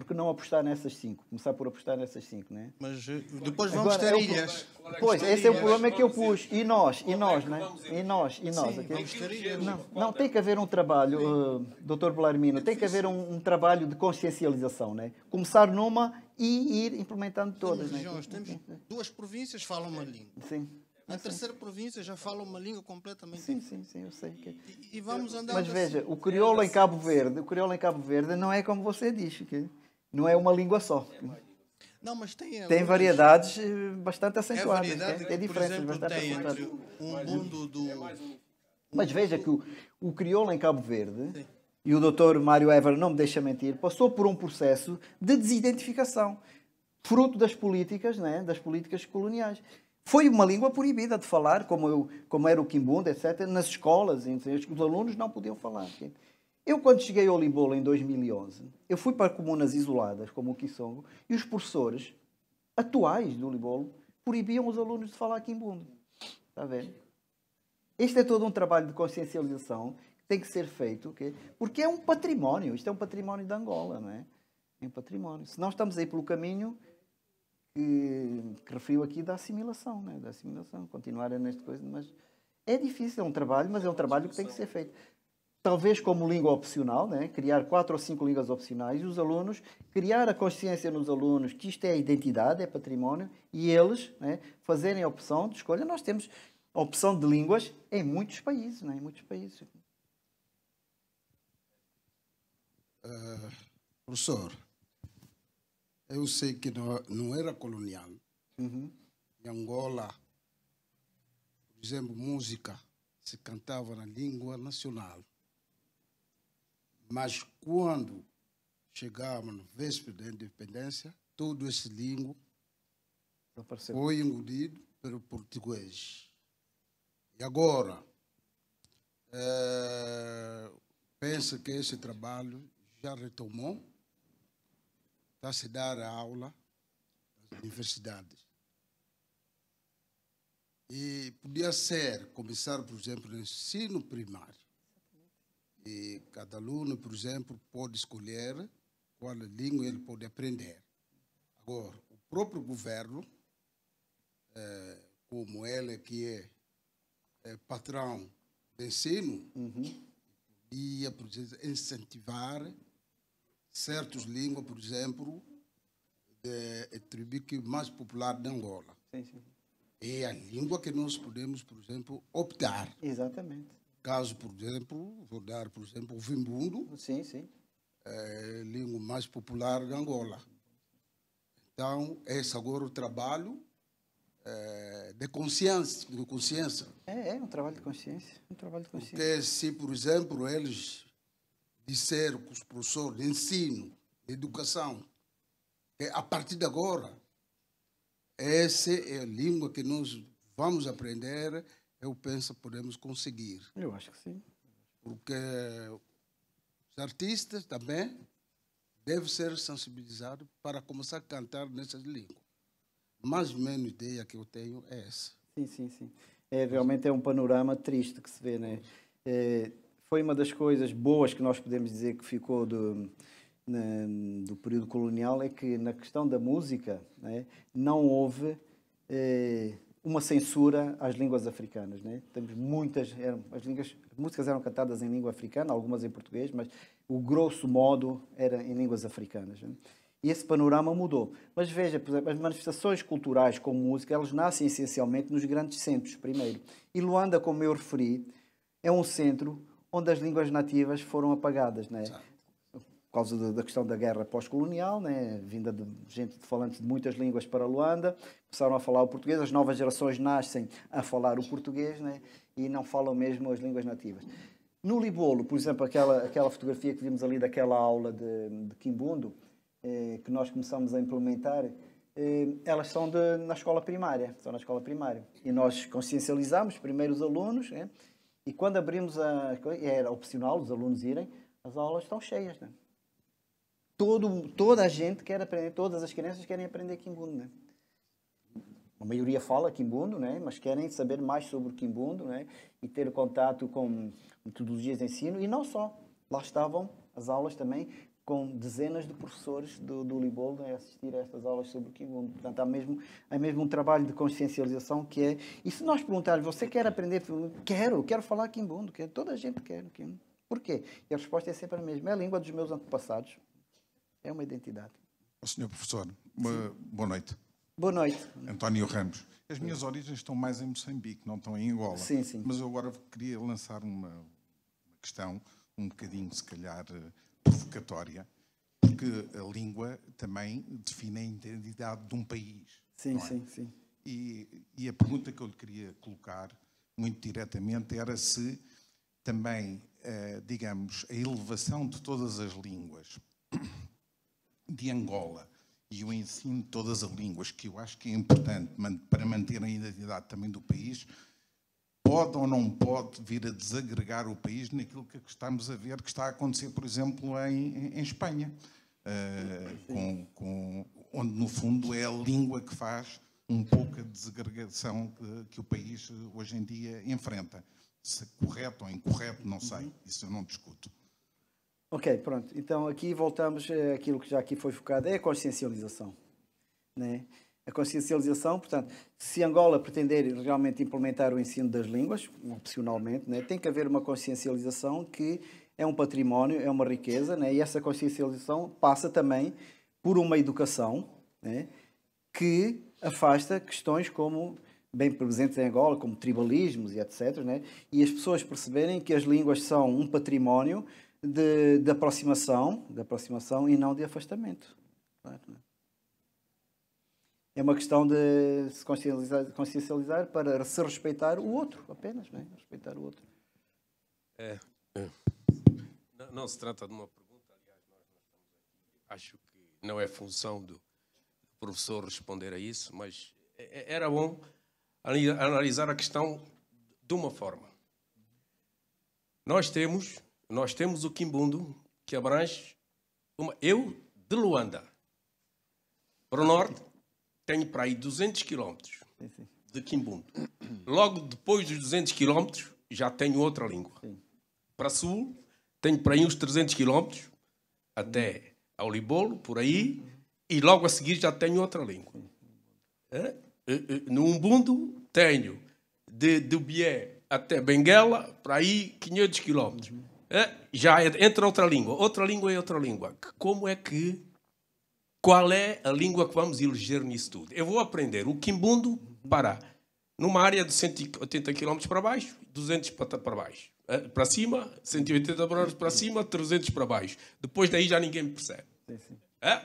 porque não apostar nessas cinco? Começar por apostar nessas cinco, né? Mas eh, depois vamos Agora, ter eu, ilhas. Pois, esse é o problema que eu pus. E nós, e nós, né? E nós, e nós. Sim, okay? não, não, tem que haver um trabalho, uh, eh, Dr. Belarmino, tem que haver um, um, trabalho de consciencialização, né? Começar numa e ir implementando todas, né? Temos duas províncias falam uma língua. Sim. A terceira província já fala uma língua completamente sim, diferente. Sim, sim, eu sei. Que... É. E, e vamos andar. Mas veja, assim. o crioulo em Cabo Verde, o crioulo em Cabo Verde não é como você diz, que é não é uma língua só. Não, mas tem. Tem variedades eh, bastante é acentuadas. É variedade, tem, diferenças exemplo, bastante tem acentuadas. Um mundo do. É mas veja que o, o crioulo em Cabo Verde, Sim. e o doutor Mário Ever não me deixa mentir, passou por um processo de desidentificação, fruto das políticas, né, das políticas coloniais. Foi uma língua proibida de falar, como, eu, como era o Quimbunda, etc., nas escolas, os alunos não podiam falar. Entende? Eu, quando cheguei ao Limbolo em 2011, eu fui para comunas isoladas, como o Kisongo, e os professores atuais do Limbolo proibiam os alunos de falar quimbundo. Está vendo? Este é todo um trabalho de consciencialização que tem que ser feito, okay? porque é um património. Isto é um património de Angola, não é? É um património. Se nós estamos aí pelo caminho que, que referiu aqui da assimilação, não é? da assimilação, continuar nesta coisa, mas é difícil, é um trabalho, mas é um trabalho que tem que ser feito talvez como língua opcional, né? criar quatro ou cinco línguas opcionais e os alunos, criar a consciência nos alunos que isto é identidade, é património, e eles né, fazerem a opção de escolha. Nós temos a opção de línguas em muitos países, né? em muitos países. Uh, professor, eu sei que não, não era colonial. Uhum. Em Angola, por exemplo, música se cantava na língua nacional. Mas quando chegávamos no véspera da independência, todo esse língua foi engolido pelo português. E agora, é, penso que esse trabalho já retomou, está se dar a aula nas universidades. E podia ser começar, por exemplo, no ensino primário. E cada aluno, por exemplo, pode escolher qual língua ele pode aprender. Agora, o próprio governo, é, como ele que é, é patrão do ensino, uhum. podia por exemplo, incentivar certas línguas, por exemplo, da eh, tribo que é mais popular de Angola. Sim, sim. É a língua que nós podemos, por exemplo, optar. Exatamente. Caso, por exemplo, vou dar, por exemplo, o vimbundo. Sim, sim. É, língua mais popular de Angola. Então, esse agora é o trabalho é, de consciência. De consciência. É, é um trabalho de consciência. Um trabalho de consciência. Porque se, por exemplo, eles disseram que os professores de ensino, de educação, que a partir de agora, essa é a língua que nós vamos aprender eu penso podemos conseguir. Eu acho que sim. Porque os artistas também devem ser sensibilizados para começar a cantar nessas línguas. Mais ou menos a ideia que eu tenho é essa. Sim, sim, sim. É, realmente é um panorama triste que se vê, né? É, foi uma das coisas boas que nós podemos dizer que ficou do, na, do período colonial é que na questão da música né, não houve... É, uma censura às línguas africanas. Né? Temos muitas, eram, as, línguas, músicas eram cantadas em língua africana, algumas em português, mas o grosso modo era em línguas africanas. Né? E esse panorama mudou. Mas veja, por exemplo, as manifestações culturais com música, elas nascem essencialmente nos grandes centros, primeiro. E Luanda, como eu referi, é um centro onde as línguas nativas foram apagadas, né? Exato por causa de, da questão da guerra pós-colonial, né? vinda de gente de falante de muitas línguas para Luanda, começaram a falar o português, as novas gerações nascem a falar o português né? e não falam mesmo as línguas nativas. No Libolo, por exemplo, aquela, aquela fotografia que vimos ali daquela aula de, de Quimbundo, eh, que nós começamos a implementar, eh, elas são de, na escola primária, são na escola primária. E nós consciencializamos primeiro os alunos, né? e quando abrimos a... É, era opcional os alunos irem, as aulas estão cheias, né? todo, toda a gente quer aprender, todas as crianças querem aprender Kimbundo, né? A maioria fala Kimbundo, né? Mas querem saber mais sobre o Kimbundo, né? E ter contato com metodologias de ensino e não só. Lá estavam as aulas também com dezenas de professores do, do Liboldo assistir a estas aulas sobre o Kimbundo. Portanto, há mesmo, há mesmo um trabalho de consciencialização que é... E se nós perguntarmos, você quer aprender? Quero, quero falar Kimbundo, quero, toda a gente quer. Kimbundo. Porquê? E a resposta é sempre a mesma, é a língua dos meus antepassados. É uma identidade. Senhor professor, uma... boa noite. Boa noite. António Ramos. As minhas origens estão mais em Moçambique, não estão em Angola. Sim, sim. Mas eu agora queria lançar uma, questão, um bocadinho, se calhar, eh, provocatória, porque a língua também define a identidade de um país. Sim, é? sim, sim. E, e a pergunta que eu lhe queria colocar, muito diretamente, era se também, eh, digamos, a elevação de todas as línguas de Angola e o ensino de todas as línguas, que eu acho que é importante para manter a identidade também do país, pode ou não pode vir a desagregar o país naquilo que estamos a ver que está a acontecer, por exemplo, em, em Espanha, uh, com, com, onde no fundo é a língua que faz um pouco a desagregação que, eh, que o país eh, hoje em dia enfrenta. Se correto ou incorreto, não sei, uhum. isso eu não discuto. Ok, pronto. Então aqui voltamos àquilo eh, que já aqui foi focado, é a consciencialização. Né? A consciencialização, portanto, se Angola pretender realmente implementar o ensino das línguas, opcionalmente, né, tem que haver uma consciencialização que é um património, é uma riqueza, né, e essa consciencialização passa também por uma educação né, que afasta questões como bem presentes em Angola, como tribalismos e etc., né, e as pessoas perceberem que as línguas são um património de, de aproximação, de aproximação e não de afastamento. É? é uma questão de se consciencializar, consciencializar para se respeitar o outro, apenas, é? Respeitar o outro. É, é. Não, não, se trata de uma pergunta, aliás, nós não estamos aqui. Acho que não é função do professor responder a isso, mas era bom analisar a questão de uma forma. Nós temos nós temos o Quimbundo, que abrange uma, eu de Luanda. Para o norte, tenho para aí 200 quilómetros de Quimbundo. Logo depois dos 200 quilómetros já tenho outra língua. Sim. Para sul, tenho para aí uns 300 quilómetros até ao Libolo, por aí, e logo a seguir já tenho outra língua. Eh, eh, no Umbundo, tenho de, de Bié até Benguela, para aí 500 quilómetros. Uhum. Ah, já entra outra língua, outra língua e é outra língua. Como é que. Qual é a língua que vamos eleger nisso tudo? Eu vou aprender o quimbundo para numa área de 180 km para baixo, 200 para baixo. Ah, para cima, 180 km para cima, 300 para baixo. Depois daí já ninguém me percebe. Ah,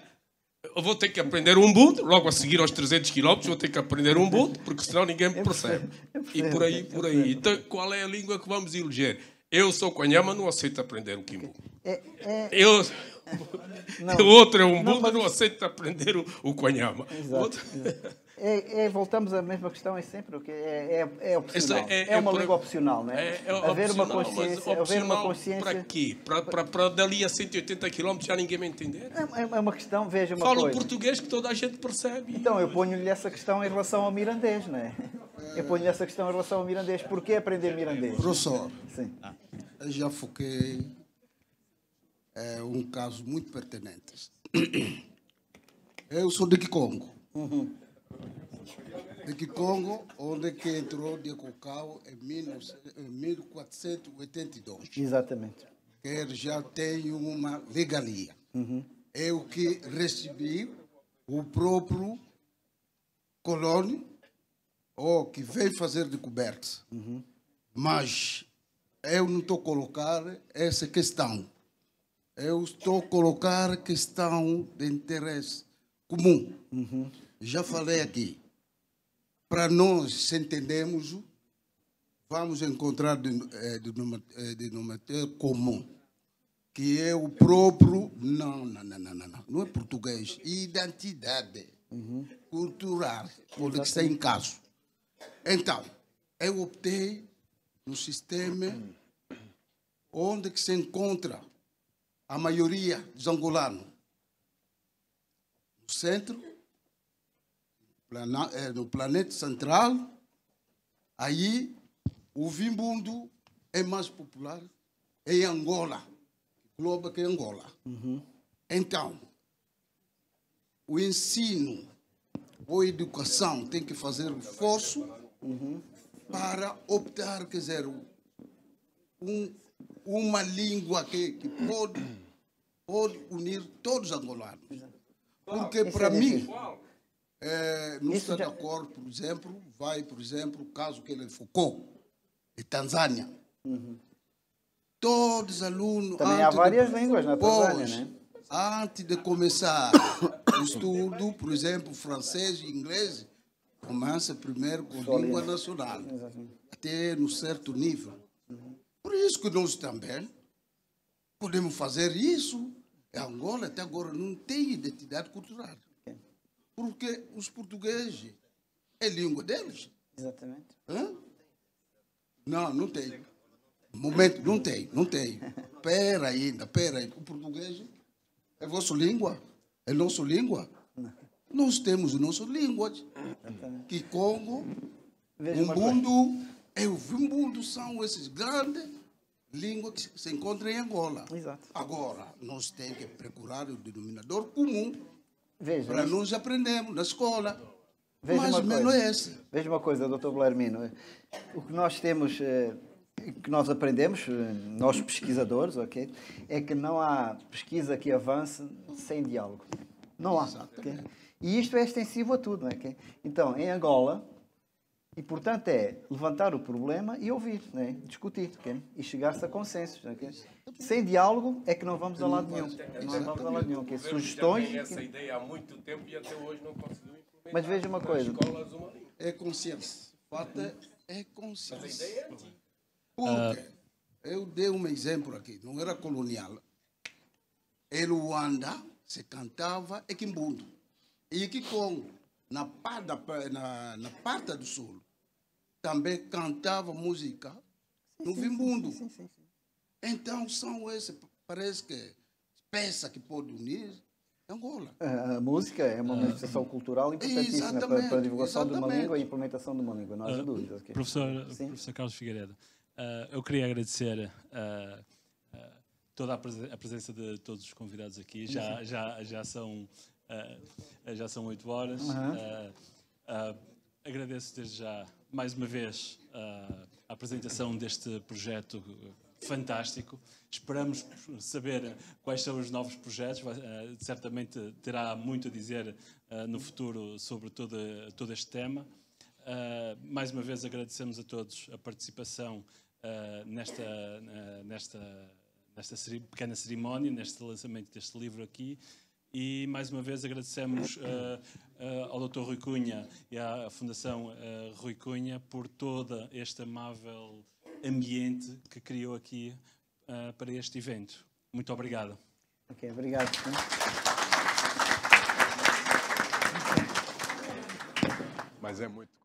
eu vou ter que aprender um boot, logo a seguir aos 300 km, vou ter que aprender um boot, porque senão ninguém me percebe. E por aí, por aí. Então, qual é a língua que vamos eleger? Eu sou Kanyama, não aceito aprender o Kimbu. É, é, é... Eu... O outro é um Buda, não, mas... não aprender o, o outro... exato. É, é, voltamos à mesma questão, é sempre o que é, é, é opcional. É, é, é, uma língua opcional, não é? é haver opcional, uma consciência. haver uma consciência. Para quê? Para, para, para dali a 180 km já ninguém me entender? É, uma questão, veja uma Falo coisa. Falo português que toda a gente percebe. Então, eu ponho-lhe essa questão em relação ao mirandês, não é? Eu ponho-lhe essa questão em relação ao mirandês. Porquê aprender mirandês? Professor, Sim. eu já foquei é, um caso muito pertinente. Eu sou de Congo. Uhum de Kikongo, onde que entrou de Cocau em 1482. Exatamente. Que já tem uma legalia Uhum. É que recebi o próprio colônia ou que veio fazer de coberta. Uhum. Mas eu não estou colocar essa questão. Eu estou colocar questão de interesse comum. Uhum já falei aqui, para nós se entendermos, vamos encontrar denominador é, é, comum, que é o próprio. Não, não, não, não, não, não, é português. Identidade uhum. cultural, onde está em caso. Então, eu optei no sistema onde que se encontra a maioria dos angolanos. No centro no eh, planeta central, aí o vimbundo é mais popular em Angola. Globo que é Angola. Uhum. Então, o ensino ou educação tem que fazer um esforço uhum. para optar, quer dizer, um, uma língua que, que pode, pode unir todos os angolanos. Porque para é mim... É, no Isso Santa já... Cor, por exemplo, vai, por exemplo, o caso que ele focou, de Tanzânia. Uhum. Todos os alunos. Também há várias de... línguas na Tanzânia, né? Antes de começar o estudo, por exemplo, francês e inglês, começa primeiro com língua nacional, até no certo nível. Uhum. Por isso que nós também podemos fazer isso. A Angola até agora não tem identidade cultural. Porque os portugueses é língua deles. Exatamente. Hã? Não, não tem. Momento, não tem, não tem. Pera ainda, pera aí. O português é vossa língua, é nossa língua. Não. Nós temos nossas línguas. Que Congo, Umbundo, é o Vimbundo são esses grandes línguas que se encontram em Angola. Exato. Agora, nós temos que procurar o denominador comum Veja, para nós aprendemos na escola. Veja mais ou menos é esse. Veja uma coisa, doutor Guilhermino. O que nós temos, eh, que nós aprendemos, eh, nós pesquisadores, ok? É que não há pesquisa que avance sem diálogo. Não há. Okay? E isto é extensivo a tudo, não é? Okay? Então, em Angola, e, portanto, é levantar o problema e ouvir, né? discutir okay? e chegar-se a consensos. É? Okay? Sem diálogo é que não vamos a lado nenhum. Não vamos a lado nenhum. Okay? Sugestões. essa ideia há muito tempo e até hoje não conseguiu implementar. Mas veja uma coisa. É consciência. Falta é consciência. É Porque eu dei um exemplo aqui, não era colonial. Em Luanda se cantava Ekimbundo. E Kikongo, na, na, na parte do sul, também cantava música sim, no sim, Vimbundo. Sim, sim, sim, Então, são esses, parece que, peça que pode unir Angola. É, a música é uma ah. manifestação cultural importantíssima para, para, a divulgação exatamente. de uma língua e a implementação de uma língua, não há uh, dúvidas. Okay. Professor, professor, Carlos Figueiredo, uh, eu queria agradecer uh, toda a, presen a, presença de todos os convidados aqui. Já, já, já, são, já são 8 horas. Uhum agradeço desde já, mais uma vez, ah, a, apresentação deste projeto fantástico. Esperamos saber quais são os novos projetos. Ah, certamente terá muito a dizer ah, no futuro sobre todo, todo este tema. mais uma vez agradecemos a todos a participação nesta, nesta, nesta pequena cerimónia, neste lançamento deste livro aqui. E mais uma vez agradecemos uh, uh, ao Dr. Rui Cunha e à Fundação uh, Rui Cunha por todo este amável ambiente que criou aqui para este evento. Muito obrigado. Ok, obrigado. Mas é muito.